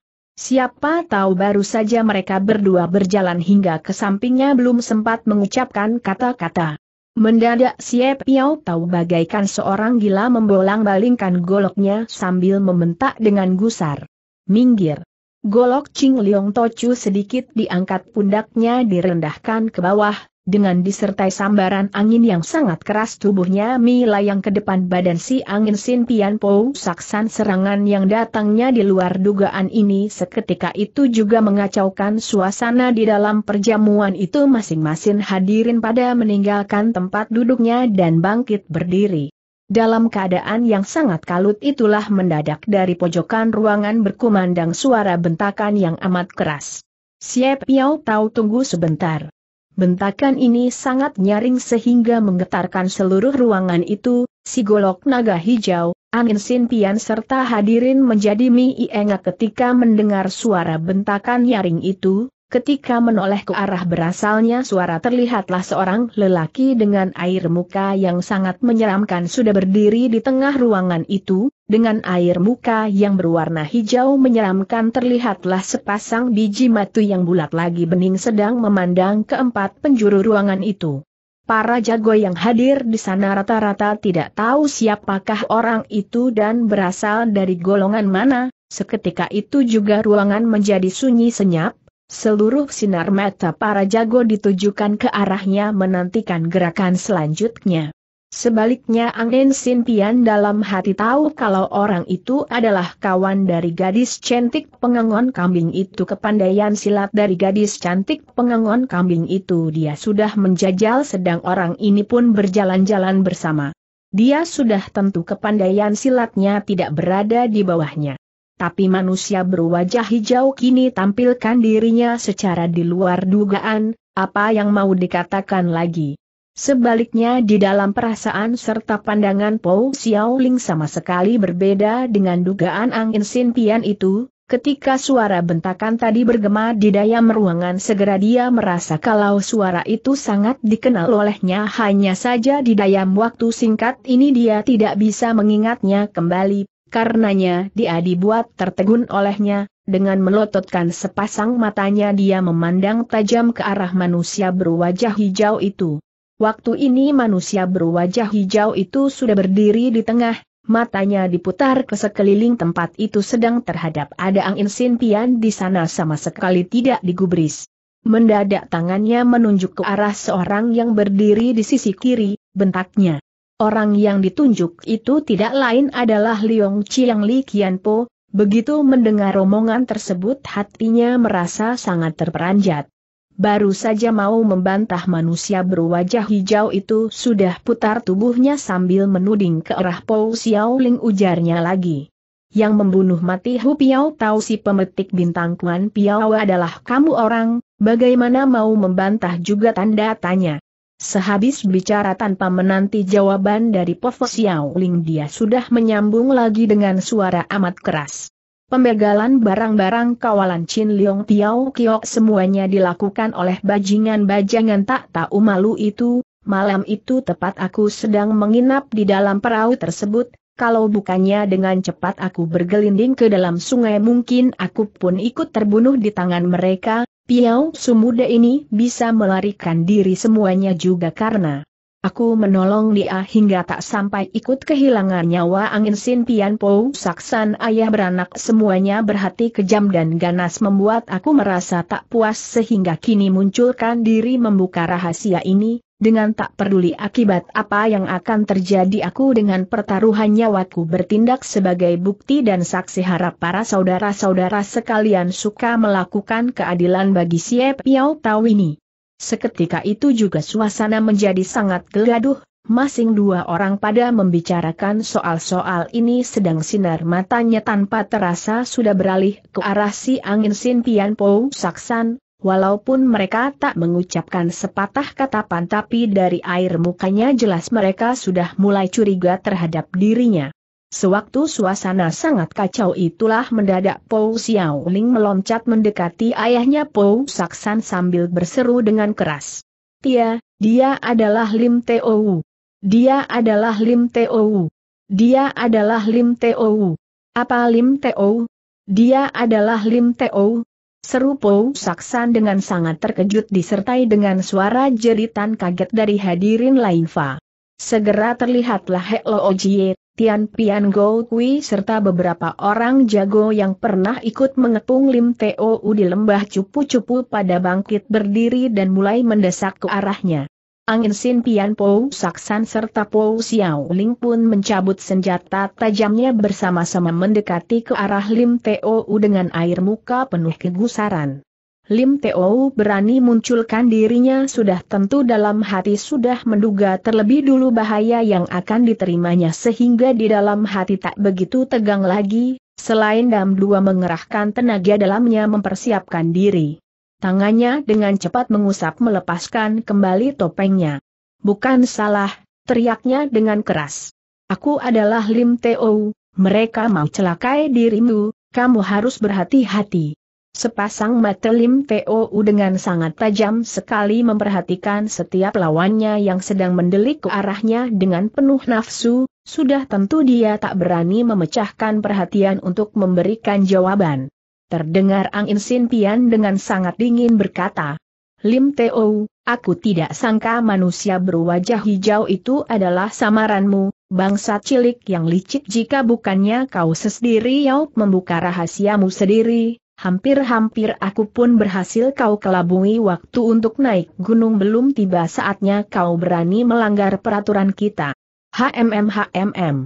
Siapa tahu baru saja mereka berdua berjalan hingga ke sampingnya belum sempat mengucapkan kata-kata. Mendadak Siap Piau tahu bagaikan seorang gila membolang-balingkan goloknya sambil membentak dengan gusar. Minggir. Golok Ching Liong Tochu sedikit diangkat pundaknya direndahkan ke bawah, dengan disertai sambaran angin yang sangat keras tubuhnya melayang ke depan badan si angin Sin Pian Po saksan serangan yang datangnya di luar dugaan ini seketika itu juga mengacaukan suasana di dalam perjamuan itu masing-masing hadirin pada meninggalkan tempat duduknya dan bangkit berdiri. Dalam keadaan yang sangat kalut itulah mendadak dari pojokan ruangan berkumandang suara bentakan yang amat keras. Siap Piao tahu tunggu sebentar. Bentakan ini sangat nyaring sehingga menggetarkan seluruh ruangan itu, si golok naga hijau, angin sintian serta hadirin menjadi mie ketika mendengar suara bentakan nyaring itu, Ketika menoleh ke arah berasalnya suara terlihatlah seorang lelaki dengan air muka yang sangat menyeramkan sudah berdiri di tengah ruangan itu, dengan air muka yang berwarna hijau menyeramkan terlihatlah sepasang biji matu yang bulat lagi bening sedang memandang keempat penjuru ruangan itu. Para jago yang hadir di sana rata-rata tidak tahu siapakah orang itu dan berasal dari golongan mana, seketika itu juga ruangan menjadi sunyi senyap, Seluruh sinar mata para jago ditujukan ke arahnya menantikan gerakan selanjutnya. Sebaliknya Angin Sintian dalam hati tahu kalau orang itu adalah kawan dari gadis cantik pengengon kambing itu kepandaian silat dari gadis cantik pengengon kambing itu dia sudah menjajal sedang orang ini pun berjalan-jalan bersama. Dia sudah tentu kepandaian silatnya tidak berada di bawahnya tapi manusia berwajah hijau kini tampilkan dirinya secara di luar dugaan, apa yang mau dikatakan lagi. Sebaliknya di dalam perasaan serta pandangan Pou Xiaoling sama sekali berbeda dengan dugaan angin Sin Pian itu, ketika suara bentakan tadi bergema di dayam ruangan segera dia merasa kalau suara itu sangat dikenal olehnya hanya saja di dayam waktu singkat ini dia tidak bisa mengingatnya kembali Karenanya dia dibuat tertegun olehnya, dengan melototkan sepasang matanya dia memandang tajam ke arah manusia berwajah hijau itu. Waktu ini manusia berwajah hijau itu sudah berdiri di tengah, matanya diputar ke sekeliling tempat itu sedang terhadap ada angin sintian di sana sama sekali tidak digubris. Mendadak tangannya menunjuk ke arah seorang yang berdiri di sisi kiri, bentaknya. Orang yang ditunjuk itu tidak lain adalah Liong Chiang Li Kianpo, begitu mendengar omongan tersebut hatinya merasa sangat terperanjat. Baru saja mau membantah manusia berwajah hijau itu sudah putar tubuhnya sambil menuding ke arah Pou Xiao Ling ujarnya lagi. Yang membunuh mati Hu Piao tahu si pemetik bintang Kuan Piao adalah kamu orang, bagaimana mau membantah juga tanda tanya. Sehabis bicara tanpa menanti jawaban dari Povo Ling, dia sudah menyambung lagi dengan suara amat keras. Pembegalan barang-barang kawalan Chin Leong Tiao Kiok semuanya dilakukan oleh bajingan bajingan tak tahu malu itu, malam itu tepat aku sedang menginap di dalam perahu tersebut, kalau bukannya dengan cepat aku bergelinding ke dalam sungai mungkin aku pun ikut terbunuh di tangan mereka, Piau Sumuda ini bisa melarikan diri semuanya juga karena aku menolong dia hingga tak sampai ikut kehilangan nyawa angin Sin Pian Po Saksan ayah beranak semuanya berhati kejam dan ganas membuat aku merasa tak puas sehingga kini munculkan diri membuka rahasia ini, dengan tak peduli akibat apa yang akan terjadi aku dengan pertaruhan nyawaku bertindak sebagai bukti dan saksi harap para saudara-saudara sekalian suka melakukan keadilan bagi si Piao Tau ini. Seketika itu juga suasana menjadi sangat geladuh, masing dua orang pada membicarakan soal-soal ini sedang sinar matanya tanpa terasa sudah beralih ke arah si angin Sin Pian Pou Saksan, Walaupun mereka tak mengucapkan sepatah kata pun, tapi dari air mukanya jelas mereka sudah mulai curiga terhadap dirinya. Sewaktu suasana sangat kacau itulah mendadak Xiao Ling meloncat mendekati ayahnya Pou Saksan sambil berseru dengan keras. Tia, dia adalah Lim Teo. Dia adalah Lim Teo. Dia adalah Lim Teo. Apa Lim Teo? Dia adalah Lim Teo. Seru Pou Saksan dengan sangat terkejut disertai dengan suara jeritan kaget dari hadirin lain Fa. Segera terlihatlah He Lo Ojie, Tian Pian Go Kui serta beberapa orang jago yang pernah ikut mengepung Lim Teo di lembah cupu-cupu pada bangkit berdiri dan mulai mendesak ke arahnya. Angin Sin Pian Po Saksan serta Po Xiao Ling pun mencabut senjata tajamnya bersama-sama mendekati ke arah Lim Teo dengan air muka penuh kegusaran. Lim Teo berani munculkan dirinya sudah tentu dalam hati sudah menduga terlebih dulu bahaya yang akan diterimanya sehingga di dalam hati tak begitu tegang lagi, selain Dam Dua mengerahkan tenaga dalamnya mempersiapkan diri. Tangannya dengan cepat mengusap melepaskan kembali topengnya. Bukan salah, teriaknya dengan keras. Aku adalah Lim Teo, mereka mau celakai dirimu, kamu harus berhati-hati. Sepasang mata Lim Teo dengan sangat tajam sekali memperhatikan setiap lawannya yang sedang mendelik ke arahnya dengan penuh nafsu, sudah tentu dia tak berani memecahkan perhatian untuk memberikan jawaban. Terdengar Angin sintian dengan sangat dingin berkata, Lim Teo, aku tidak sangka manusia berwajah hijau itu adalah samaranmu, bangsa cilik yang licik jika bukannya kau sendiri yau membuka rahasiamu sendiri, hampir-hampir aku pun berhasil kau kelabui waktu untuk naik gunung belum tiba saatnya kau berani melanggar peraturan kita. HMM HMM.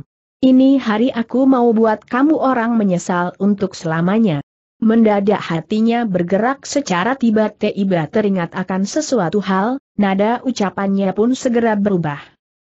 Ini hari aku mau buat kamu orang menyesal untuk selamanya. Mendadak hatinya bergerak secara tiba-tiba teringat akan sesuatu hal, nada ucapannya pun segera berubah.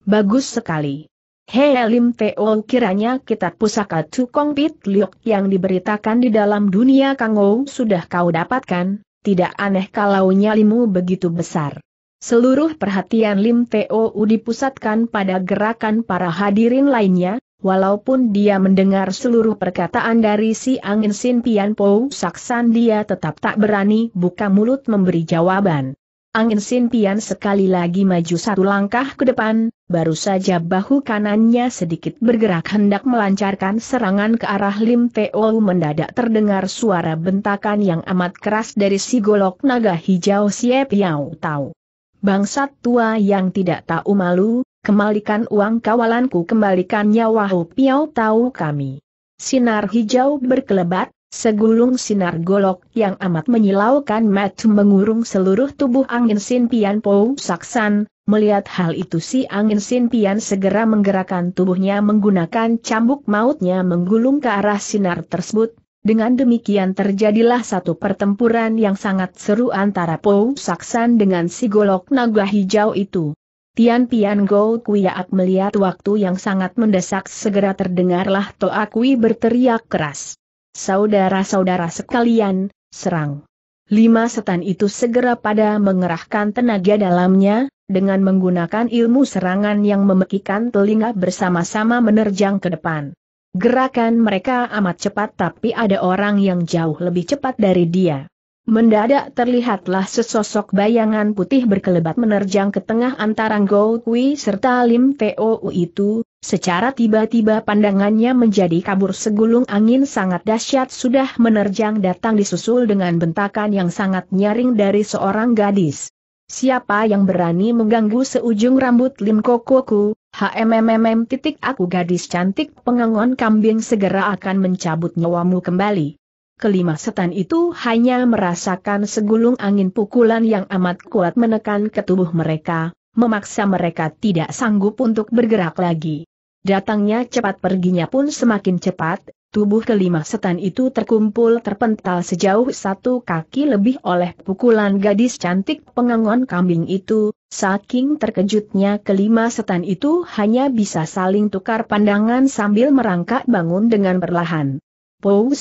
Bagus sekali. Hei Lim Teo kiranya kitab pusaka Tukong Pit Liok yang diberitakan di dalam dunia Kangou sudah kau dapatkan, tidak aneh kalau nyalimu begitu besar. Seluruh perhatian Lim Teo dipusatkan pada gerakan para hadirin lainnya, Walaupun dia mendengar seluruh perkataan dari si angin Sin Pian Po Saksan dia tetap tak berani buka mulut memberi jawaban. Angin Sin Pian sekali lagi maju satu langkah ke depan, baru saja bahu kanannya sedikit bergerak hendak melancarkan serangan ke arah Lim Teo mendadak terdengar suara bentakan yang amat keras dari si golok naga hijau Siep Yau Tau. Bangsat tua yang tidak tahu malu, Kembalikan uang kawalanku kembalikan nyawa Hu Piao tahu kami. Sinar hijau berkelebat, segulung sinar golok yang amat menyilaukan mata mengurung seluruh tubuh angin Sin Pian Po Saksan, melihat hal itu si angin Sin Pian segera menggerakkan tubuhnya menggunakan cambuk mautnya menggulung ke arah sinar tersebut, dengan demikian terjadilah satu pertempuran yang sangat seru antara Pou Saksan dengan si golok naga hijau itu. Tian Pian Go Kuiak melihat waktu yang sangat mendesak segera terdengarlah Toa Kui berteriak keras. Saudara-saudara sekalian, serang. Lima setan itu segera pada mengerahkan tenaga dalamnya, dengan menggunakan ilmu serangan yang memekikan telinga bersama-sama menerjang ke depan. Gerakan mereka amat cepat tapi ada orang yang jauh lebih cepat dari dia. Mendadak terlihatlah sesosok bayangan putih berkelebat menerjang ke tengah antara Gou Kui serta Lim Teo itu, secara tiba-tiba pandangannya menjadi kabur segulung angin sangat dahsyat sudah menerjang datang disusul dengan bentakan yang sangat nyaring dari seorang gadis. Siapa yang berani mengganggu seujung rambut Lim Kokoku, HMMM titik aku gadis cantik pengangon kambing segera akan mencabut nyawamu kembali kelima setan itu hanya merasakan segulung angin pukulan yang amat kuat menekan ke tubuh mereka, memaksa mereka tidak sanggup untuk bergerak lagi. Datangnya cepat perginya pun semakin cepat, tubuh kelima setan itu terkumpul terpental sejauh satu kaki lebih oleh pukulan gadis cantik pengangon kambing itu, saking terkejutnya kelima setan itu hanya bisa saling tukar pandangan sambil merangkak bangun dengan perlahan. Pou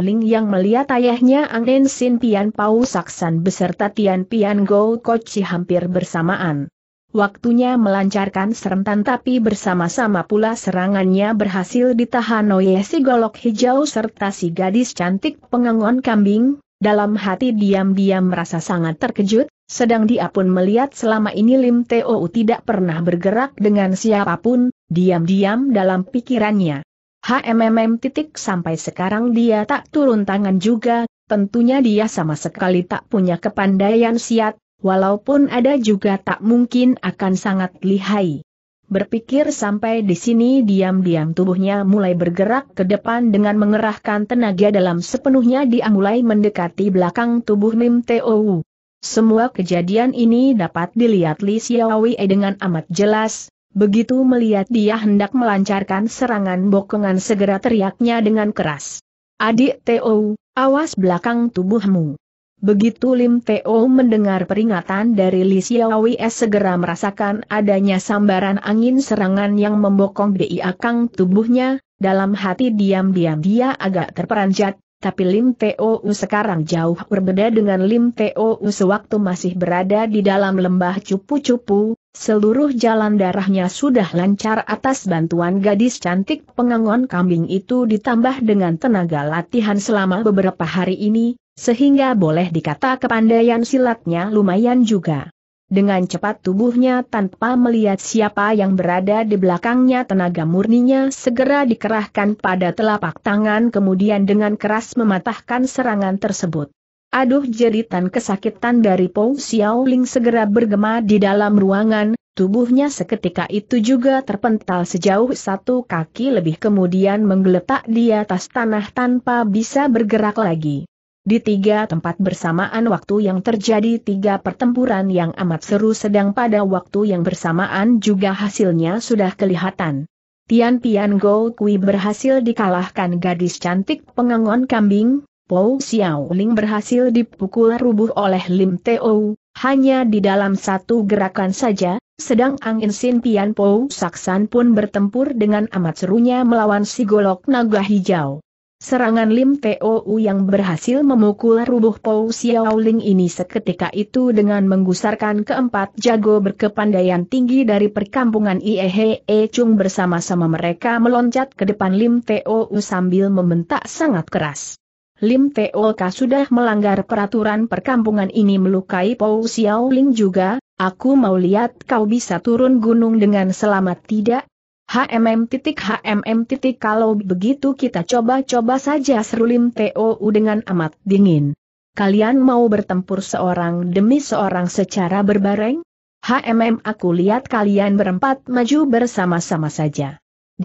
Ling yang melihat ayahnya Angin Sin Pian Pau Saksan beserta Tian Pian Go Kochi hampir bersamaan. Waktunya melancarkan serentan tapi bersama-sama pula serangannya berhasil ditahan oleh si golok hijau serta si gadis cantik pengangon kambing, dalam hati diam-diam merasa sangat terkejut, sedang dia pun melihat selama ini Lim Teo tidak pernah bergerak dengan siapapun, diam-diam dalam pikirannya. HMMM titik sampai sekarang dia tak turun tangan juga, tentunya dia sama sekali tak punya kepandaian siat, walaupun ada juga tak mungkin akan sangat lihai. Berpikir sampai di sini diam-diam tubuhnya mulai bergerak ke depan dengan mengerahkan tenaga dalam sepenuhnya dia mulai mendekati belakang tubuh Nim Tou. Semua kejadian ini dapat dilihat Li Xiaowei dengan amat jelas, Begitu melihat dia hendak melancarkan serangan bokongan segera teriaknya dengan keras. Adik Teo, awas belakang tubuhmu. Begitu Lim Teo mendengar peringatan dari Li Xiaowies segera merasakan adanya sambaran angin serangan yang membokong di akang tubuhnya, dalam hati diam-diam dia agak terperanjat, tapi Lim Teo sekarang jauh berbeda dengan Lim Teo sewaktu masih berada di dalam lembah cupu-cupu, Seluruh jalan darahnya sudah lancar atas bantuan gadis cantik pengangon kambing itu ditambah dengan tenaga latihan selama beberapa hari ini, sehingga boleh dikata kepandaian silatnya lumayan juga. Dengan cepat tubuhnya tanpa melihat siapa yang berada di belakangnya tenaga murninya segera dikerahkan pada telapak tangan kemudian dengan keras mematahkan serangan tersebut. Aduh jeritan kesakitan dari Po Xiaoling segera bergema di dalam ruangan, tubuhnya seketika itu juga terpental sejauh satu kaki lebih kemudian menggeletak di atas tanah tanpa bisa bergerak lagi. Di tiga tempat bersamaan waktu yang terjadi tiga pertempuran yang amat seru sedang pada waktu yang bersamaan juga hasilnya sudah kelihatan. Tian Pian Go Kui berhasil dikalahkan gadis cantik pengangon kambing, Pou Ling berhasil dipukul rubuh oleh Lim Teo, hanya di dalam satu gerakan saja, sedang Angin Sin Pian Pou Saksan pun bertempur dengan amat serunya melawan si golok naga hijau. Serangan Lim Teo yang berhasil memukul rubuh Pou Ling ini seketika itu dengan menggusarkan keempat jago berkepandaian tinggi dari perkampungan Iehe E Chung bersama-sama mereka meloncat ke depan Lim Teo sambil membentak sangat keras. Lim Teolka sudah melanggar peraturan perkampungan ini melukai Pou Ling juga, aku mau lihat kau bisa turun gunung dengan selamat tidak? HMM titik HMM titik kalau begitu kita coba-coba saja seru Lim TOU dengan amat dingin. Kalian mau bertempur seorang demi seorang secara berbareng? HMM aku lihat kalian berempat maju bersama-sama saja.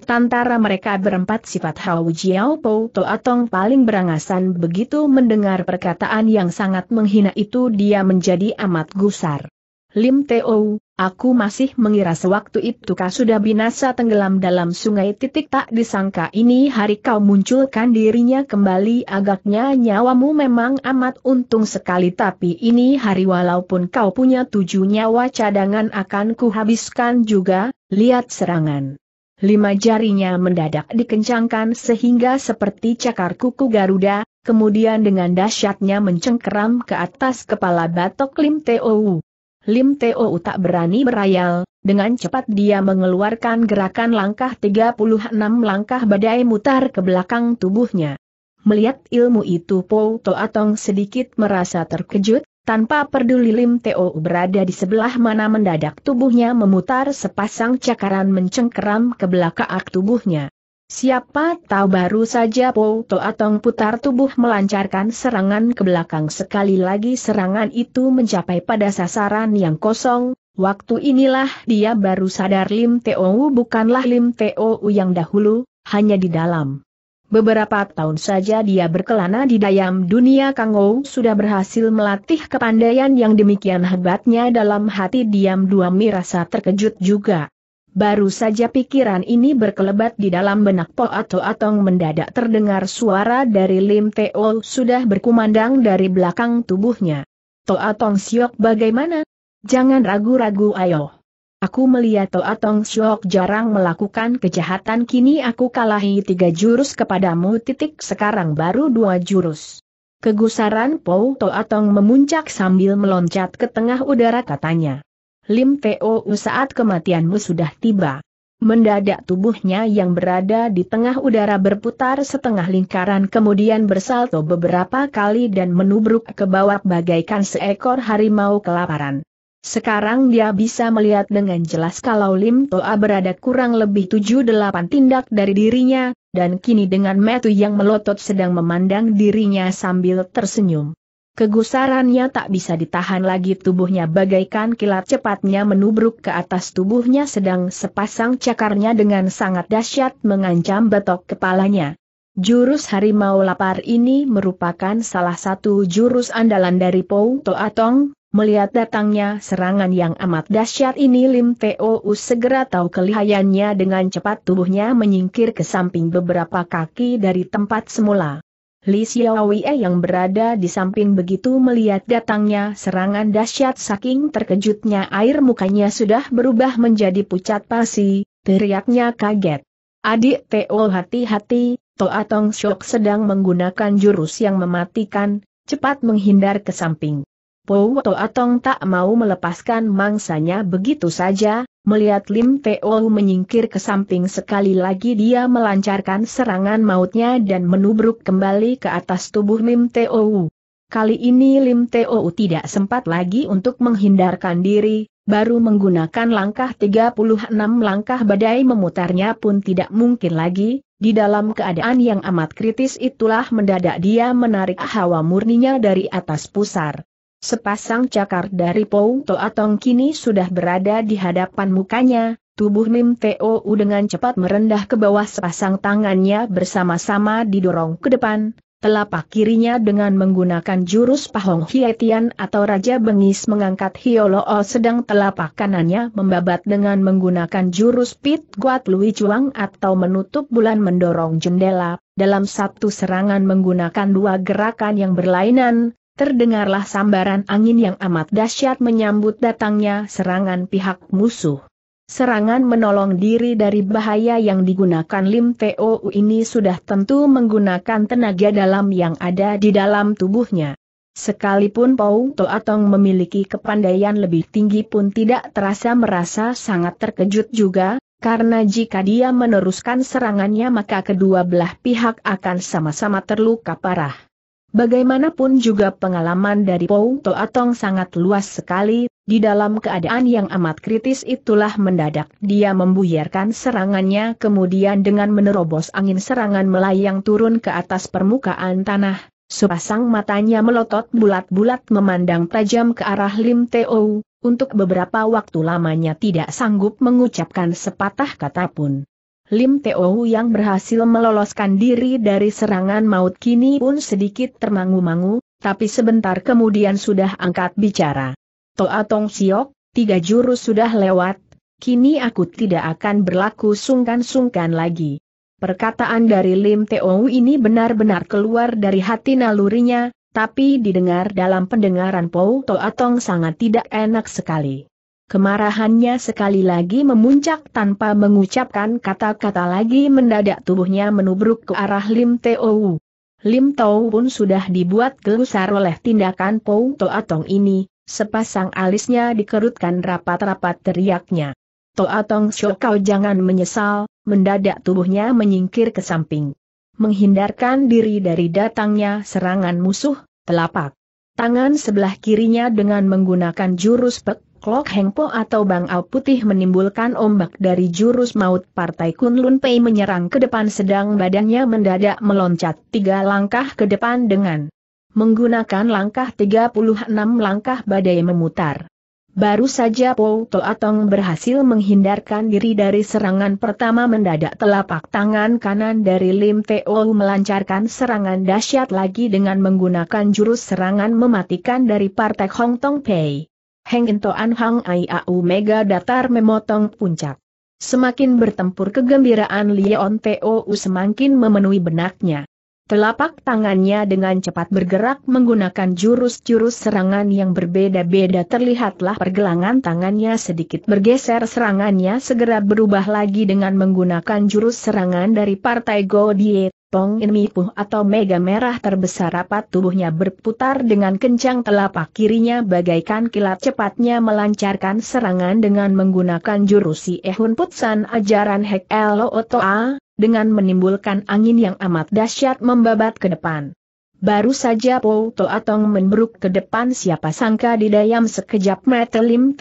Tantara mereka berempat sifat Hao Jiao Po Toatong paling berangasan begitu mendengar perkataan yang sangat menghina itu dia menjadi amat gusar. Lim Teo, aku masih mengira sewaktu itu kau sudah binasa tenggelam dalam sungai titik tak disangka ini hari kau munculkan dirinya kembali agaknya nyawamu memang amat untung sekali tapi ini hari walaupun kau punya tujuh nyawa cadangan akan kuhabiskan juga, lihat serangan. Lima jarinya mendadak dikencangkan sehingga seperti cakar kuku Garuda, kemudian dengan dahsyatnya mencengkeram ke atas kepala batok Lim Tou. Lim Tou tak berani berayal, dengan cepat dia mengeluarkan gerakan langkah 36 langkah badai mutar ke belakang tubuhnya. Melihat ilmu itu Po Toatong sedikit merasa terkejut, tanpa peduli Lim Teo berada di sebelah mana mendadak tubuhnya memutar sepasang cakaran mencengkeram ke belakang tubuhnya. Siapa tahu baru saja Po Toatong putar tubuh melancarkan serangan ke belakang sekali lagi serangan itu mencapai pada sasaran yang kosong, waktu inilah dia baru sadar Lim Teo bukanlah Lim Teo yang dahulu, hanya di dalam Beberapa tahun saja dia berkelana di dalam dunia Kangou sudah berhasil melatih kepandaian yang demikian hebatnya dalam hati diam dua mirasa terkejut juga. Baru saja pikiran ini berkelebat di dalam benak Po atau Atong mendadak terdengar suara dari Lim Teo sudah berkumandang dari belakang tubuhnya. To Atong Siok bagaimana? Jangan ragu-ragu ayo. Aku melihat Toa Tong Siok jarang melakukan kejahatan kini aku kalahi tiga jurus kepadamu titik sekarang baru dua jurus. Kegusaran Po Toa Tong memuncak sambil meloncat ke tengah udara katanya. Lim Teo saat kematianmu sudah tiba. Mendadak tubuhnya yang berada di tengah udara berputar setengah lingkaran kemudian bersalto beberapa kali dan menubruk ke bawah bagaikan seekor harimau kelaparan. Sekarang dia bisa melihat dengan jelas kalau Lim Toa berada kurang lebih 7-8 tindak dari dirinya, dan kini dengan metu yang melotot sedang memandang dirinya sambil tersenyum. Kegusarannya tak bisa ditahan lagi tubuhnya bagaikan kilat cepatnya menubruk ke atas tubuhnya sedang sepasang cakarnya dengan sangat dahsyat mengancam betok kepalanya. Jurus harimau lapar ini merupakan salah satu jurus andalan dari Pou Tong. Melihat datangnya serangan yang amat dahsyat ini Lim T.O.U. segera tahu kelihayannya dengan cepat tubuhnya menyingkir ke samping beberapa kaki dari tempat semula. Li Xiaowei yang berada di samping begitu melihat datangnya serangan dahsyat saking terkejutnya air mukanya sudah berubah menjadi pucat pasi, teriaknya kaget. Adik Teo hati-hati, Toa Tong Shok sedang menggunakan jurus yang mematikan, cepat menghindar ke samping atau atong tak mau melepaskan mangsanya begitu saja, melihat Lim Teo menyingkir ke samping sekali lagi dia melancarkan serangan mautnya dan menubruk kembali ke atas tubuh Lim Teo. Kali ini Lim Teo tidak sempat lagi untuk menghindarkan diri, baru menggunakan langkah 36 langkah badai memutarnya pun tidak mungkin lagi, di dalam keadaan yang amat kritis itulah mendadak dia menarik hawa murninya dari atas pusar. Sepasang cakar dari Poung Tong kini sudah berada di hadapan mukanya, tubuh Mim Tou dengan cepat merendah ke bawah sepasang tangannya bersama-sama didorong ke depan, telapak kirinya dengan menggunakan jurus Pahong Hietian atau Raja Bengis mengangkat Hioloo sedang telapak kanannya membabat dengan menggunakan jurus Pit Guat Lui Chuang atau menutup bulan mendorong jendela, dalam satu serangan menggunakan dua gerakan yang berlainan, terdengarlah sambaran angin yang amat dahsyat menyambut datangnya serangan pihak musuh. Serangan menolong diri dari bahaya yang digunakan Lim Teo ini sudah tentu menggunakan tenaga dalam yang ada di dalam tubuhnya. Sekalipun Pau Toatong memiliki kepandaian lebih tinggi pun tidak terasa merasa sangat terkejut juga, karena jika dia meneruskan serangannya maka kedua belah pihak akan sama-sama terluka parah. Bagaimanapun juga pengalaman dari Pou Tong sangat luas sekali, di dalam keadaan yang amat kritis itulah mendadak dia membuyarkan serangannya kemudian dengan menerobos angin serangan melayang turun ke atas permukaan tanah, sepasang matanya melotot bulat-bulat memandang tajam ke arah Lim Teo, untuk beberapa waktu lamanya tidak sanggup mengucapkan sepatah kata pun. Lim Teo yang berhasil meloloskan diri dari serangan maut kini pun sedikit termangu-mangu, tapi sebentar kemudian sudah angkat bicara. Toa Tong Siok, tiga jurus sudah lewat, kini aku tidak akan berlaku sungkan-sungkan lagi. Perkataan dari Lim Teo ini benar-benar keluar dari hati nalurinya, tapi didengar dalam pendengaran Pou Tong sangat tidak enak sekali. Kemarahannya sekali lagi memuncak tanpa mengucapkan kata-kata lagi mendadak tubuhnya menubruk ke arah Lim Teo. Lim Tau pun sudah dibuat gelusar oleh tindakan Pou Toatong ini, sepasang alisnya dikerutkan rapat-rapat teriaknya. Toatong Sho kau jangan menyesal, mendadak tubuhnya menyingkir ke samping. Menghindarkan diri dari datangnya serangan musuh, telapak. Tangan sebelah kirinya dengan menggunakan jurus pek Klok Hengpo atau Bang Au Putih menimbulkan ombak dari jurus maut Partai Kunlun Pei menyerang ke depan sedang badannya mendadak meloncat tiga langkah ke depan dengan menggunakan langkah 36 langkah badai memutar. Baru saja Po To Atong berhasil menghindarkan diri dari serangan pertama mendadak telapak tangan kanan dari Lim Teo melancarkan serangan dahsyat lagi dengan menggunakan jurus serangan mematikan dari Partai Hong Tong Pei. Heng Intoan Hang Au Mega Datar memotong puncak. Semakin bertempur kegembiraan Leon Tou semakin memenuhi benaknya. Telapak tangannya dengan cepat bergerak menggunakan jurus-jurus serangan yang berbeda-beda terlihatlah pergelangan tangannya sedikit bergeser serangannya segera berubah lagi dengan menggunakan jurus serangan dari partai Godie Pong In Puh atau mega merah terbesar rapat tubuhnya berputar dengan kencang telapak kirinya bagaikan kilat cepatnya melancarkan serangan dengan menggunakan jurus si Ehun Putsan ajaran Hek Lo Otoa dengan menimbulkan angin yang amat dahsyat membabat ke depan. Baru saja Pou Toatong menbruk ke depan siapa sangka di dayam sekejap mata Lim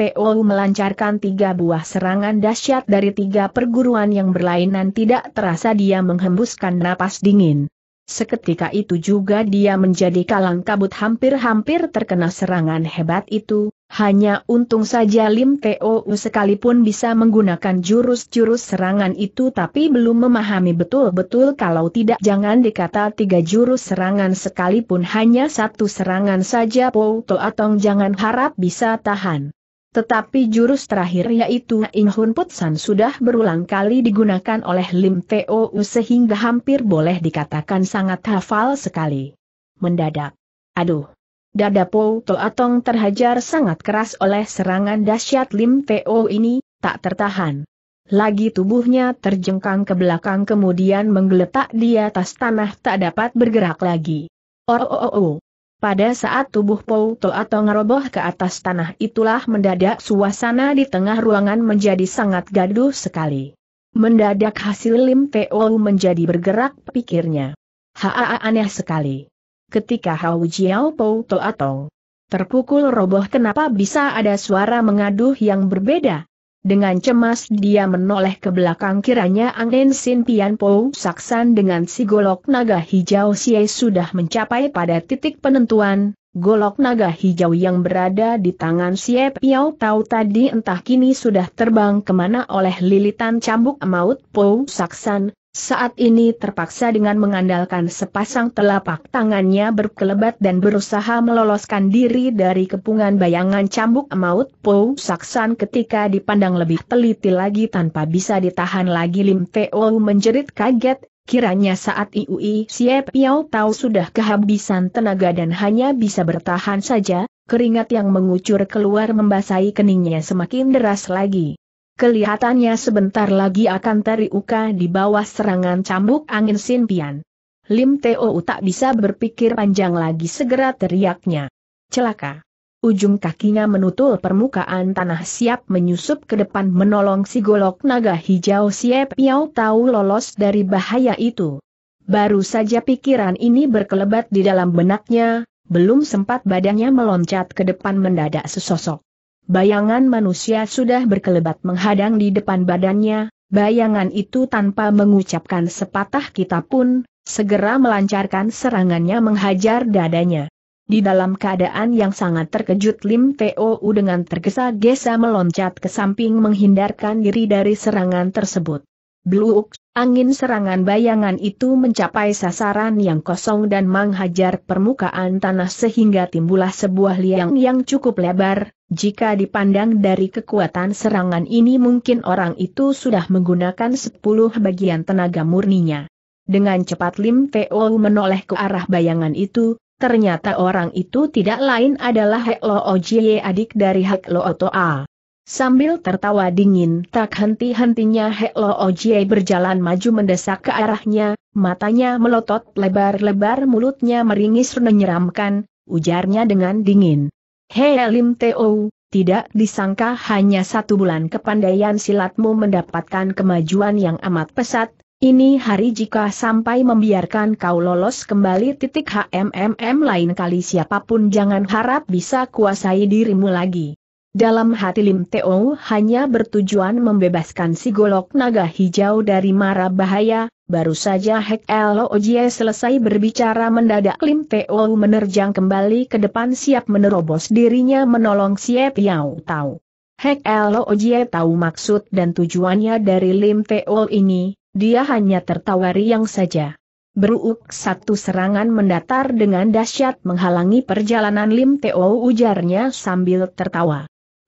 melancarkan tiga buah serangan dahsyat dari tiga perguruan yang berlainan tidak terasa dia menghembuskan napas dingin. Seketika itu juga dia menjadi kalang kabut hampir-hampir terkena serangan hebat itu, hanya untung saja Lim Teo sekalipun bisa menggunakan jurus-jurus serangan itu tapi belum memahami betul-betul kalau tidak jangan dikata tiga jurus serangan sekalipun hanya satu serangan saja Po Toatong jangan harap bisa tahan. Tetapi jurus terakhir yaitu Inhun Putsan sudah berulang kali digunakan oleh Lim Teo sehingga hampir boleh dikatakan sangat hafal sekali. Mendadak. Aduh. Dada Po Toatong terhajar sangat keras oleh serangan dahsyat Lim Teo ini, tak tertahan. Lagi tubuhnya terjengkang ke belakang kemudian menggeletak di atas tanah tak dapat bergerak lagi. Oh, oh, oh, oh. Pada saat tubuh Pouto atau ngeroboh ke atas tanah itulah mendadak suasana di tengah ruangan menjadi sangat gaduh sekali. Mendadak hasil Lim Teo menjadi bergerak pikirnya. Haa aneh sekali. Ketika Hao Jiao Pouto atau terpukul roboh kenapa bisa ada suara mengaduh yang berbeda? Dengan cemas dia menoleh ke belakang kiranya angin Sin Pian Po Saksan dengan si golok naga hijau Xie sudah mencapai pada titik penentuan, golok naga hijau yang berada di tangan Xie Piao Tau tadi entah kini sudah terbang kemana oleh lilitan cambuk maut Po Saksan, saat ini terpaksa dengan mengandalkan sepasang telapak tangannya berkelebat dan berusaha meloloskan diri dari kepungan bayangan cambuk maut Po Saksan ketika dipandang lebih teliti lagi tanpa bisa ditahan lagi Lim Teo menjerit kaget, kiranya saat Iui Siap Piao Tau sudah kehabisan tenaga dan hanya bisa bertahan saja, keringat yang mengucur keluar membasahi keningnya semakin deras lagi. Kelihatannya sebentar lagi akan teriuka di bawah serangan cambuk angin sinpian. Lim Teo tak bisa berpikir panjang lagi segera teriaknya. Celaka. Ujung kakinya menutul permukaan tanah siap menyusup ke depan menolong si golok naga hijau siap Piau tahu lolos dari bahaya itu. Baru saja pikiran ini berkelebat di dalam benaknya, belum sempat badannya meloncat ke depan mendadak sesosok Bayangan manusia sudah berkelebat menghadang di depan badannya, bayangan itu tanpa mengucapkan sepatah kita pun, segera melancarkan serangannya menghajar dadanya. Di dalam keadaan yang sangat terkejut Lim Teo dengan tergesa-gesa meloncat ke samping menghindarkan diri dari serangan tersebut. Bluk, angin serangan bayangan itu mencapai sasaran yang kosong dan menghajar permukaan tanah sehingga timbullah sebuah liang yang cukup lebar. Jika dipandang dari kekuatan serangan ini mungkin orang itu sudah menggunakan 10 bagian tenaga murninya. Dengan cepat Lim Teo menoleh ke arah bayangan itu, ternyata orang itu tidak lain adalah Hek Lo Ojie adik dari Hek Lo A. Sambil tertawa dingin tak henti-hentinya Hek Lo Ojie berjalan maju mendesak ke arahnya, matanya melotot lebar-lebar mulutnya meringis menyeramkan, ujarnya dengan dingin. Hei Lim Teo, tidak disangka hanya satu bulan kepandaian silatmu mendapatkan kemajuan yang amat pesat, ini hari jika sampai membiarkan kau lolos kembali titik HMMM lain kali siapapun jangan harap bisa kuasai dirimu lagi. Dalam hati Lim Teo hanya bertujuan membebaskan si golok naga hijau dari mara bahaya, baru saja Hek Lo Ojie selesai berbicara mendadak Lim Teo menerjang kembali ke depan siap menerobos dirinya menolong si Yao Tau. Hek Lo Ojie tahu maksud dan tujuannya dari Lim Teo ini, dia hanya tertawa riang saja. Beruuk satu serangan mendatar dengan dahsyat menghalangi perjalanan Lim Teo ujarnya sambil tertawa.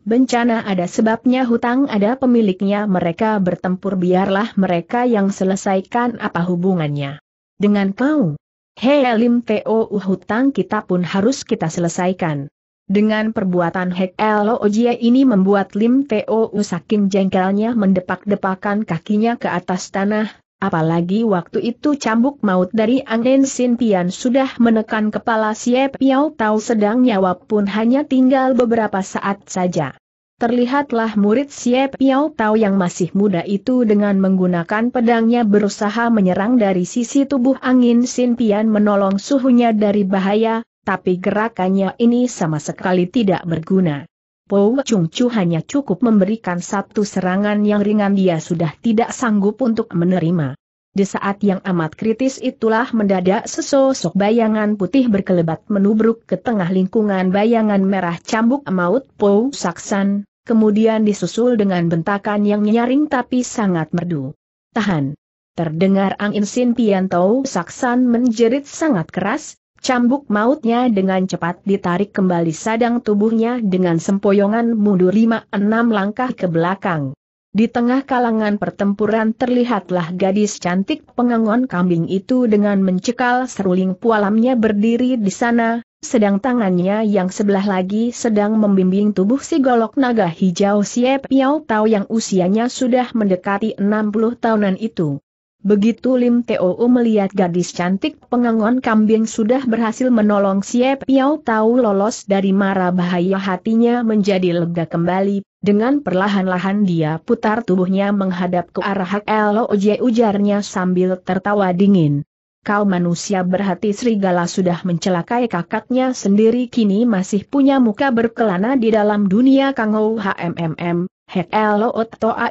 Bencana ada sebabnya hutang ada pemiliknya mereka bertempur biarlah mereka yang selesaikan apa hubungannya. Dengan kau. Hei Lim Teo hutang kita pun harus kita selesaikan. Dengan perbuatan Hek Elo Ojia ini membuat Lim Teo saking jengkelnya mendepak-depakan kakinya ke atas tanah, Apalagi waktu itu cambuk maut dari Angin Sin sudah menekan kepala Siap Piao Tau sedang nyawa pun hanya tinggal beberapa saat saja. Terlihatlah murid Siap Piao Tau yang masih muda itu dengan menggunakan pedangnya berusaha menyerang dari sisi tubuh Angin Sin menolong suhunya dari bahaya, tapi gerakannya ini sama sekali tidak berguna. Pou Chung Chu hanya cukup memberikan satu serangan yang ringan dia sudah tidak sanggup untuk menerima. Di saat yang amat kritis itulah mendadak sesosok bayangan putih berkelebat menubruk ke tengah lingkungan bayangan merah cambuk maut Pou Saksan, kemudian disusul dengan bentakan yang nyaring tapi sangat merdu. Tahan. Terdengar angin Sin Pianto Saksan menjerit sangat keras, Cambuk mautnya dengan cepat ditarik kembali sadang tubuhnya dengan sempoyongan mundur lima enam langkah ke belakang. Di tengah kalangan pertempuran terlihatlah gadis cantik pengangon kambing itu dengan mencekal seruling pualamnya berdiri di sana, sedang tangannya yang sebelah lagi sedang membimbing tubuh si golok naga hijau siap Piau Tau yang usianya sudah mendekati 60 tahunan itu. Begitu Lim Teo melihat gadis cantik pengangon kambing sudah berhasil menolong Siap Piao tahu lolos dari mara bahaya hatinya menjadi lega kembali, dengan perlahan-lahan dia putar tubuhnya menghadap ke arah Loj ujarnya sambil tertawa dingin. Kau manusia berhati serigala sudah mencelakai kakaknya sendiri kini masih punya muka berkelana di dalam dunia Kangou HMMM, Hek elo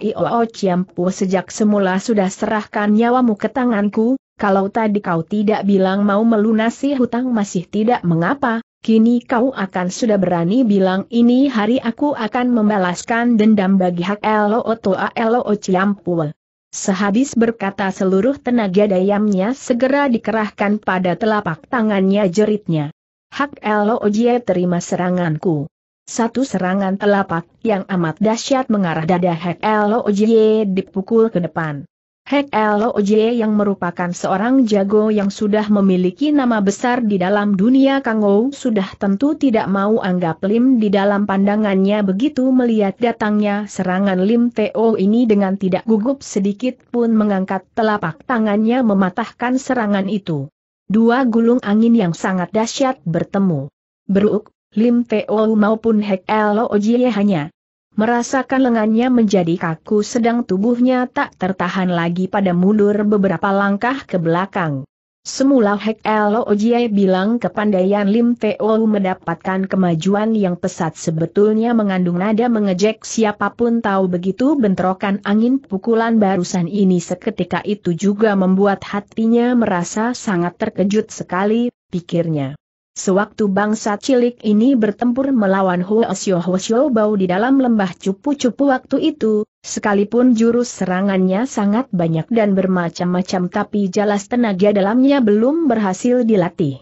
i o ciampu sejak semula sudah serahkan nyawamu ke tanganku, kalau tadi kau tidak bilang mau melunasi hutang masih tidak mengapa, kini kau akan sudah berani bilang ini hari aku akan membalaskan dendam bagi hak elo toa elo ciampu. Sehabis berkata seluruh tenaga dayamnya segera dikerahkan pada telapak tangannya jeritnya. Hak elo terima seranganku. Satu serangan telapak yang amat dahsyat mengarah dada Hek Lo dipukul ke depan. Hek Lo yang merupakan seorang jago yang sudah memiliki nama besar di dalam dunia Kangou sudah tentu tidak mau anggap Lim di dalam pandangannya begitu melihat datangnya serangan Lim Teo ini dengan tidak gugup sedikit pun mengangkat telapak tangannya mematahkan serangan itu. Dua gulung angin yang sangat dahsyat bertemu. Beruk, Lim Teo maupun Hek Elo Ojie hanya merasakan lengannya menjadi kaku sedang tubuhnya tak tertahan lagi pada mundur beberapa langkah ke belakang. Semula Hek Elo Ojie bilang kepandaian Lim Teo mendapatkan kemajuan yang pesat sebetulnya mengandung nada mengejek siapapun tahu begitu bentrokan angin pukulan barusan ini seketika itu juga membuat hatinya merasa sangat terkejut sekali, pikirnya. Sewaktu bangsa cilik ini bertempur melawan Huo Hoesyo Bau di dalam lembah cupu-cupu waktu itu, sekalipun jurus serangannya sangat banyak dan bermacam-macam tapi jelas tenaga dalamnya belum berhasil dilatih.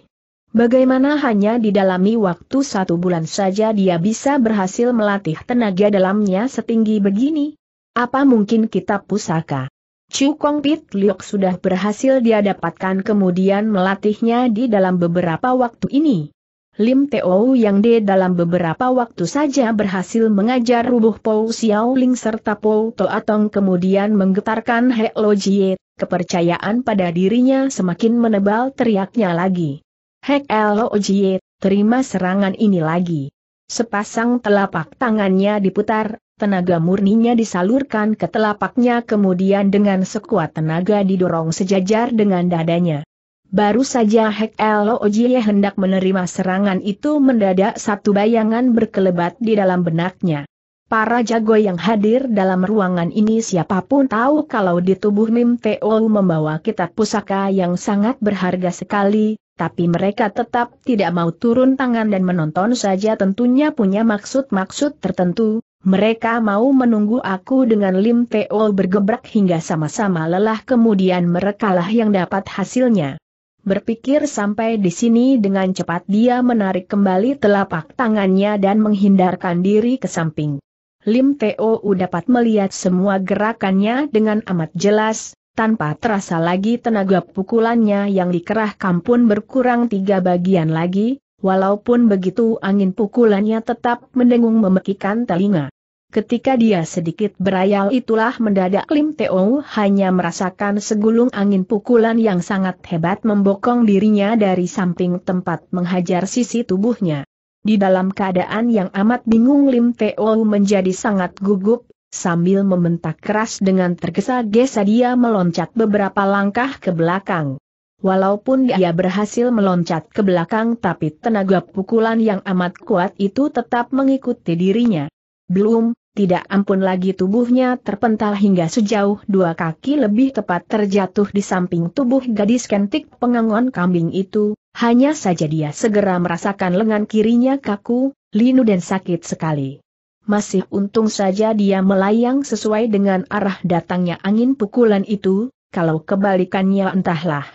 Bagaimana hanya didalami waktu satu bulan saja dia bisa berhasil melatih tenaga dalamnya setinggi begini? Apa mungkin kitab pusaka? Chu Kong Pit Liok sudah berhasil dia dapatkan kemudian melatihnya di dalam beberapa waktu ini. Lim Teo Yang di dalam beberapa waktu saja berhasil mengajar rubuh Po Xiao Ling serta Toa Toatong kemudian menggetarkan He Lo Jie, kepercayaan pada dirinya semakin menebal teriaknya lagi. He Lo Jie, terima serangan ini lagi. Sepasang telapak tangannya diputar, tenaga murninya disalurkan ke telapaknya kemudian dengan sekuat tenaga didorong sejajar dengan dadanya. Baru saja Hek Lo hendak menerima serangan itu mendadak satu bayangan berkelebat di dalam benaknya. Para jago yang hadir dalam ruangan ini siapapun tahu kalau di tubuh Mim Teo membawa kitab pusaka yang sangat berharga sekali, tapi mereka tetap tidak mau turun tangan dan menonton saja tentunya punya maksud-maksud tertentu, mereka mau menunggu aku dengan Lim Teo bergebrak hingga sama-sama lelah kemudian merekalah yang dapat hasilnya. Berpikir sampai di sini dengan cepat dia menarik kembali telapak tangannya dan menghindarkan diri ke samping. Lim Teo dapat melihat semua gerakannya dengan amat jelas, tanpa terasa lagi tenaga pukulannya yang dikerahkan pun berkurang tiga bagian lagi, walaupun begitu angin pukulannya tetap mendengung memekikan telinga. Ketika dia sedikit berayal itulah mendadak Lim Teo hanya merasakan segulung angin pukulan yang sangat hebat membokong dirinya dari samping tempat menghajar sisi tubuhnya. Di dalam keadaan yang amat bingung Lim Teo menjadi sangat gugup, sambil membentak keras dengan tergesa-gesa dia meloncat beberapa langkah ke belakang. Walaupun dia berhasil meloncat ke belakang tapi tenaga pukulan yang amat kuat itu tetap mengikuti dirinya. Belum, tidak ampun lagi tubuhnya terpental hingga sejauh dua kaki lebih tepat terjatuh di samping tubuh gadis kentik pengangon kambing itu, hanya saja dia segera merasakan lengan kirinya kaku, linu dan sakit sekali. Masih untung saja dia melayang sesuai dengan arah datangnya angin pukulan itu, kalau kebalikannya entahlah.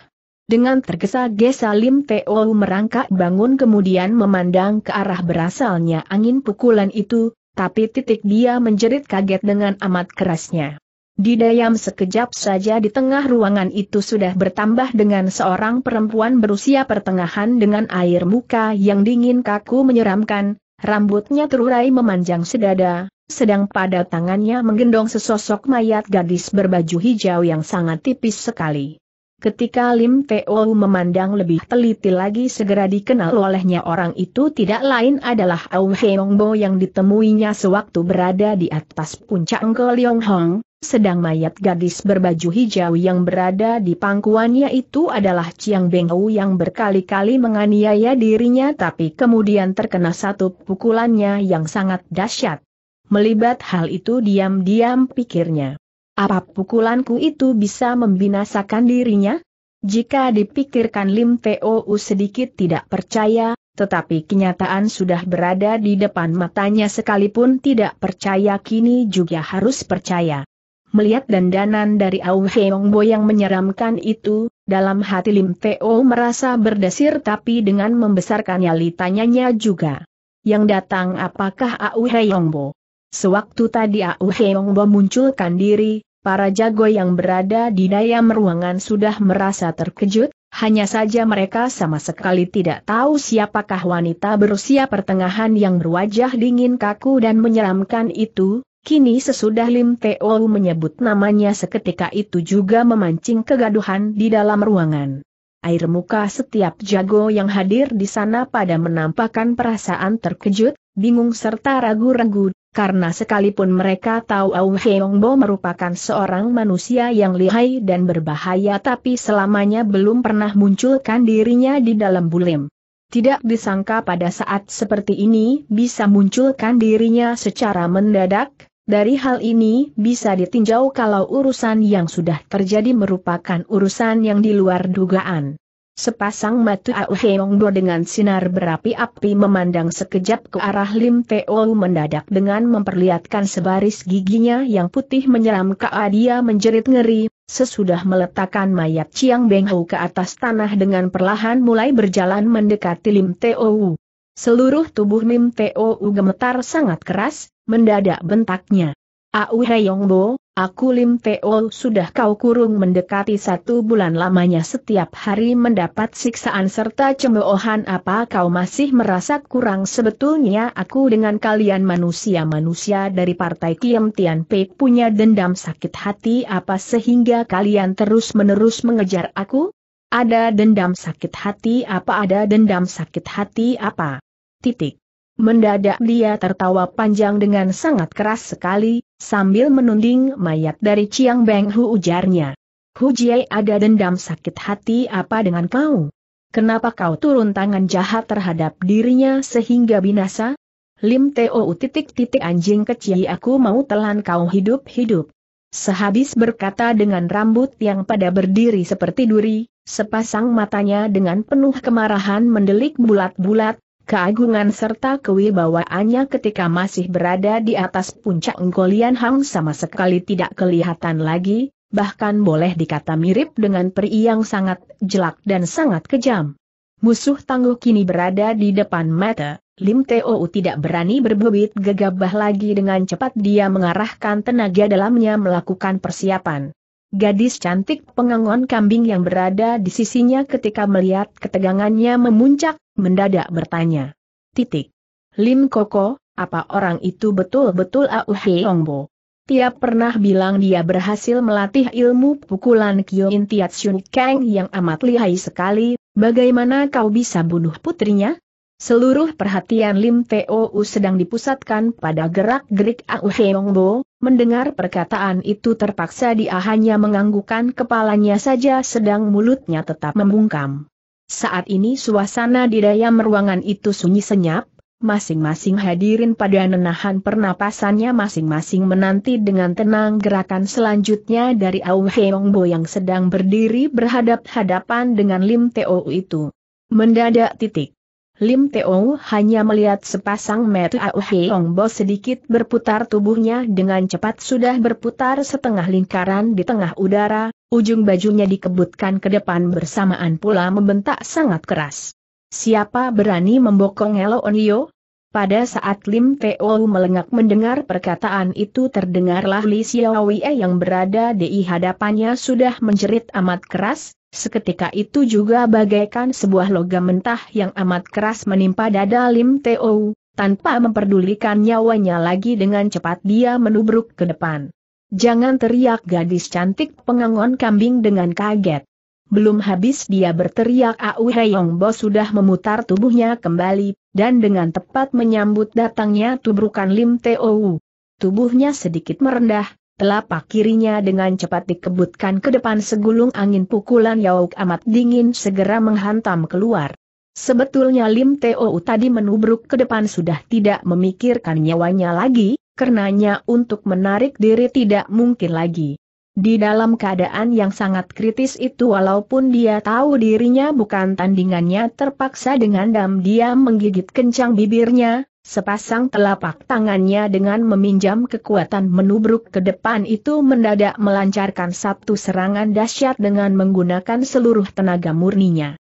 Dengan tergesa-gesa Lim Teo merangkak bangun kemudian memandang ke arah berasalnya angin pukulan itu, tapi titik dia menjerit kaget dengan amat kerasnya. Di Didayam sekejap saja di tengah ruangan itu sudah bertambah dengan seorang perempuan berusia pertengahan dengan air muka yang dingin kaku menyeramkan, rambutnya terurai memanjang sedada, sedang pada tangannya menggendong sesosok mayat gadis berbaju hijau yang sangat tipis sekali. Ketika Lim Teo memandang lebih teliti lagi segera dikenal olehnya orang itu tidak lain adalah Au Bo yang ditemuinya sewaktu berada di atas puncak Ngo Leong Hong, sedang mayat gadis berbaju hijau yang berada di pangkuannya itu adalah Chiang Beng Au yang berkali-kali menganiaya dirinya tapi kemudian terkena satu pukulannya yang sangat dahsyat. Melibat hal itu diam-diam pikirnya. Apa pukulanku itu bisa membinasakan dirinya? Jika dipikirkan Lim Teo sedikit tidak percaya, tetapi kenyataan sudah berada di depan matanya sekalipun tidak percaya kini juga harus percaya. Melihat dandanan dari Au Heong Bo yang menyeramkan itu, dalam hati Lim Teo merasa berdesir tapi dengan membesarkan nyali tanyanya juga. Yang datang apakah Au Heong Bo? Sewaktu tadi Au Heong Bo munculkan diri, para jago yang berada di dayam ruangan sudah merasa terkejut, hanya saja mereka sama sekali tidak tahu siapakah wanita berusia pertengahan yang berwajah dingin kaku dan menyeramkan itu, Kini sesudah Lim Teo menyebut namanya seketika itu juga memancing kegaduhan di dalam ruangan. Air muka setiap jago yang hadir di sana pada menampakkan perasaan terkejut, bingung serta ragu-ragu, karena sekalipun mereka tahu Au Bo merupakan seorang manusia yang lihai dan berbahaya tapi selamanya belum pernah munculkan dirinya di dalam bulim. Tidak disangka pada saat seperti ini bisa munculkan dirinya secara mendadak, dari hal ini bisa ditinjau kalau urusan yang sudah terjadi merupakan urusan yang di luar dugaan. Sepasang mata Au Heongbo dengan sinar berapi-api memandang sekejap ke arah Lim Teo mendadak dengan memperlihatkan sebaris giginya yang putih menyeram ke dia menjerit ngeri, sesudah meletakkan mayat Chiang Beng Ho ke atas tanah dengan perlahan mulai berjalan mendekati Lim Teo. Seluruh tubuh Lim Teo gemetar sangat keras, mendadak bentaknya. Au Heyongbo, aku Lim Teo sudah kau kurung mendekati satu bulan lamanya setiap hari mendapat siksaan serta cemoohan apa kau masih merasa kurang sebetulnya aku dengan kalian manusia-manusia dari partai Kiem Tian Pei punya dendam sakit hati apa sehingga kalian terus-menerus mengejar aku? Ada dendam sakit hati apa ada dendam sakit hati apa? Titik. Mendadak dia tertawa panjang dengan sangat keras sekali, sambil menunding mayat dari Chiang Beng Hu ujarnya. Hu Jie ada dendam sakit hati apa dengan kau? Kenapa kau turun tangan jahat terhadap dirinya sehingga binasa? Lim Teo titik-titik anjing kecil aku mau telan kau hidup-hidup. Sehabis berkata dengan rambut yang pada berdiri seperti duri, sepasang matanya dengan penuh kemarahan mendelik bulat-bulat, Keagungan serta kewibawaannya ketika masih berada di atas puncak Ngkolian Hang sama sekali tidak kelihatan lagi, bahkan boleh dikata mirip dengan peri yang sangat jelak dan sangat kejam. Musuh tangguh kini berada di depan mata, Lim Teo tidak berani berbebit gegabah lagi dengan cepat dia mengarahkan tenaga dalamnya melakukan persiapan. Gadis cantik pengangon kambing yang berada di sisinya ketika melihat ketegangannya memuncak, mendadak bertanya. Titik. Lim Koko, apa orang itu betul-betul Au Heongbo? Tiap pernah bilang dia berhasil melatih ilmu pukulan Kyo Tiat Shun Kang yang amat lihai sekali, bagaimana kau bisa bunuh putrinya? Seluruh perhatian Lim Tou sedang dipusatkan pada gerak-gerik Au Heongbo, Mendengar perkataan itu terpaksa dia hanya menganggukkan kepalanya saja sedang mulutnya tetap membungkam. Saat ini suasana di dalam ruangan itu sunyi senyap, masing-masing hadirin pada nenahan pernapasannya masing-masing menanti dengan tenang gerakan selanjutnya dari Au Heong Bo yang sedang berdiri berhadap-hadapan dengan Lim Teo itu. Mendadak titik. Lim Teo hanya melihat sepasang mata Au Heong Bo sedikit berputar tubuhnya dengan cepat sudah berputar setengah lingkaran di tengah udara, ujung bajunya dikebutkan ke depan bersamaan pula membentak sangat keras. Siapa berani membokong Elo Onio? Pada saat Lim Teo melengak mendengar perkataan itu terdengarlah Li Xiaowei yang berada di hadapannya sudah menjerit amat keras, Seketika itu juga bagaikan sebuah logam mentah yang amat keras menimpa dada Lim Teo, tanpa memperdulikan nyawanya lagi dengan cepat dia menubruk ke depan. Jangan teriak gadis cantik pengangon kambing dengan kaget. Belum habis dia berteriak Au Heyong Bo sudah memutar tubuhnya kembali, dan dengan tepat menyambut datangnya tubrukan Lim Teo. Tubuhnya sedikit merendah, Telapak kirinya dengan cepat dikebutkan ke depan segulung angin pukulan Yauk amat dingin segera menghantam keluar. Sebetulnya Lim Teo tadi menubruk ke depan sudah tidak memikirkan nyawanya lagi, karenanya untuk menarik diri tidak mungkin lagi. Di dalam keadaan yang sangat kritis itu walaupun dia tahu dirinya bukan tandingannya terpaksa dengan dam dia menggigit kencang bibirnya, sepasang telapak tangannya dengan meminjam kekuatan menubruk ke depan itu mendadak melancarkan satu serangan dahsyat dengan menggunakan seluruh tenaga murninya.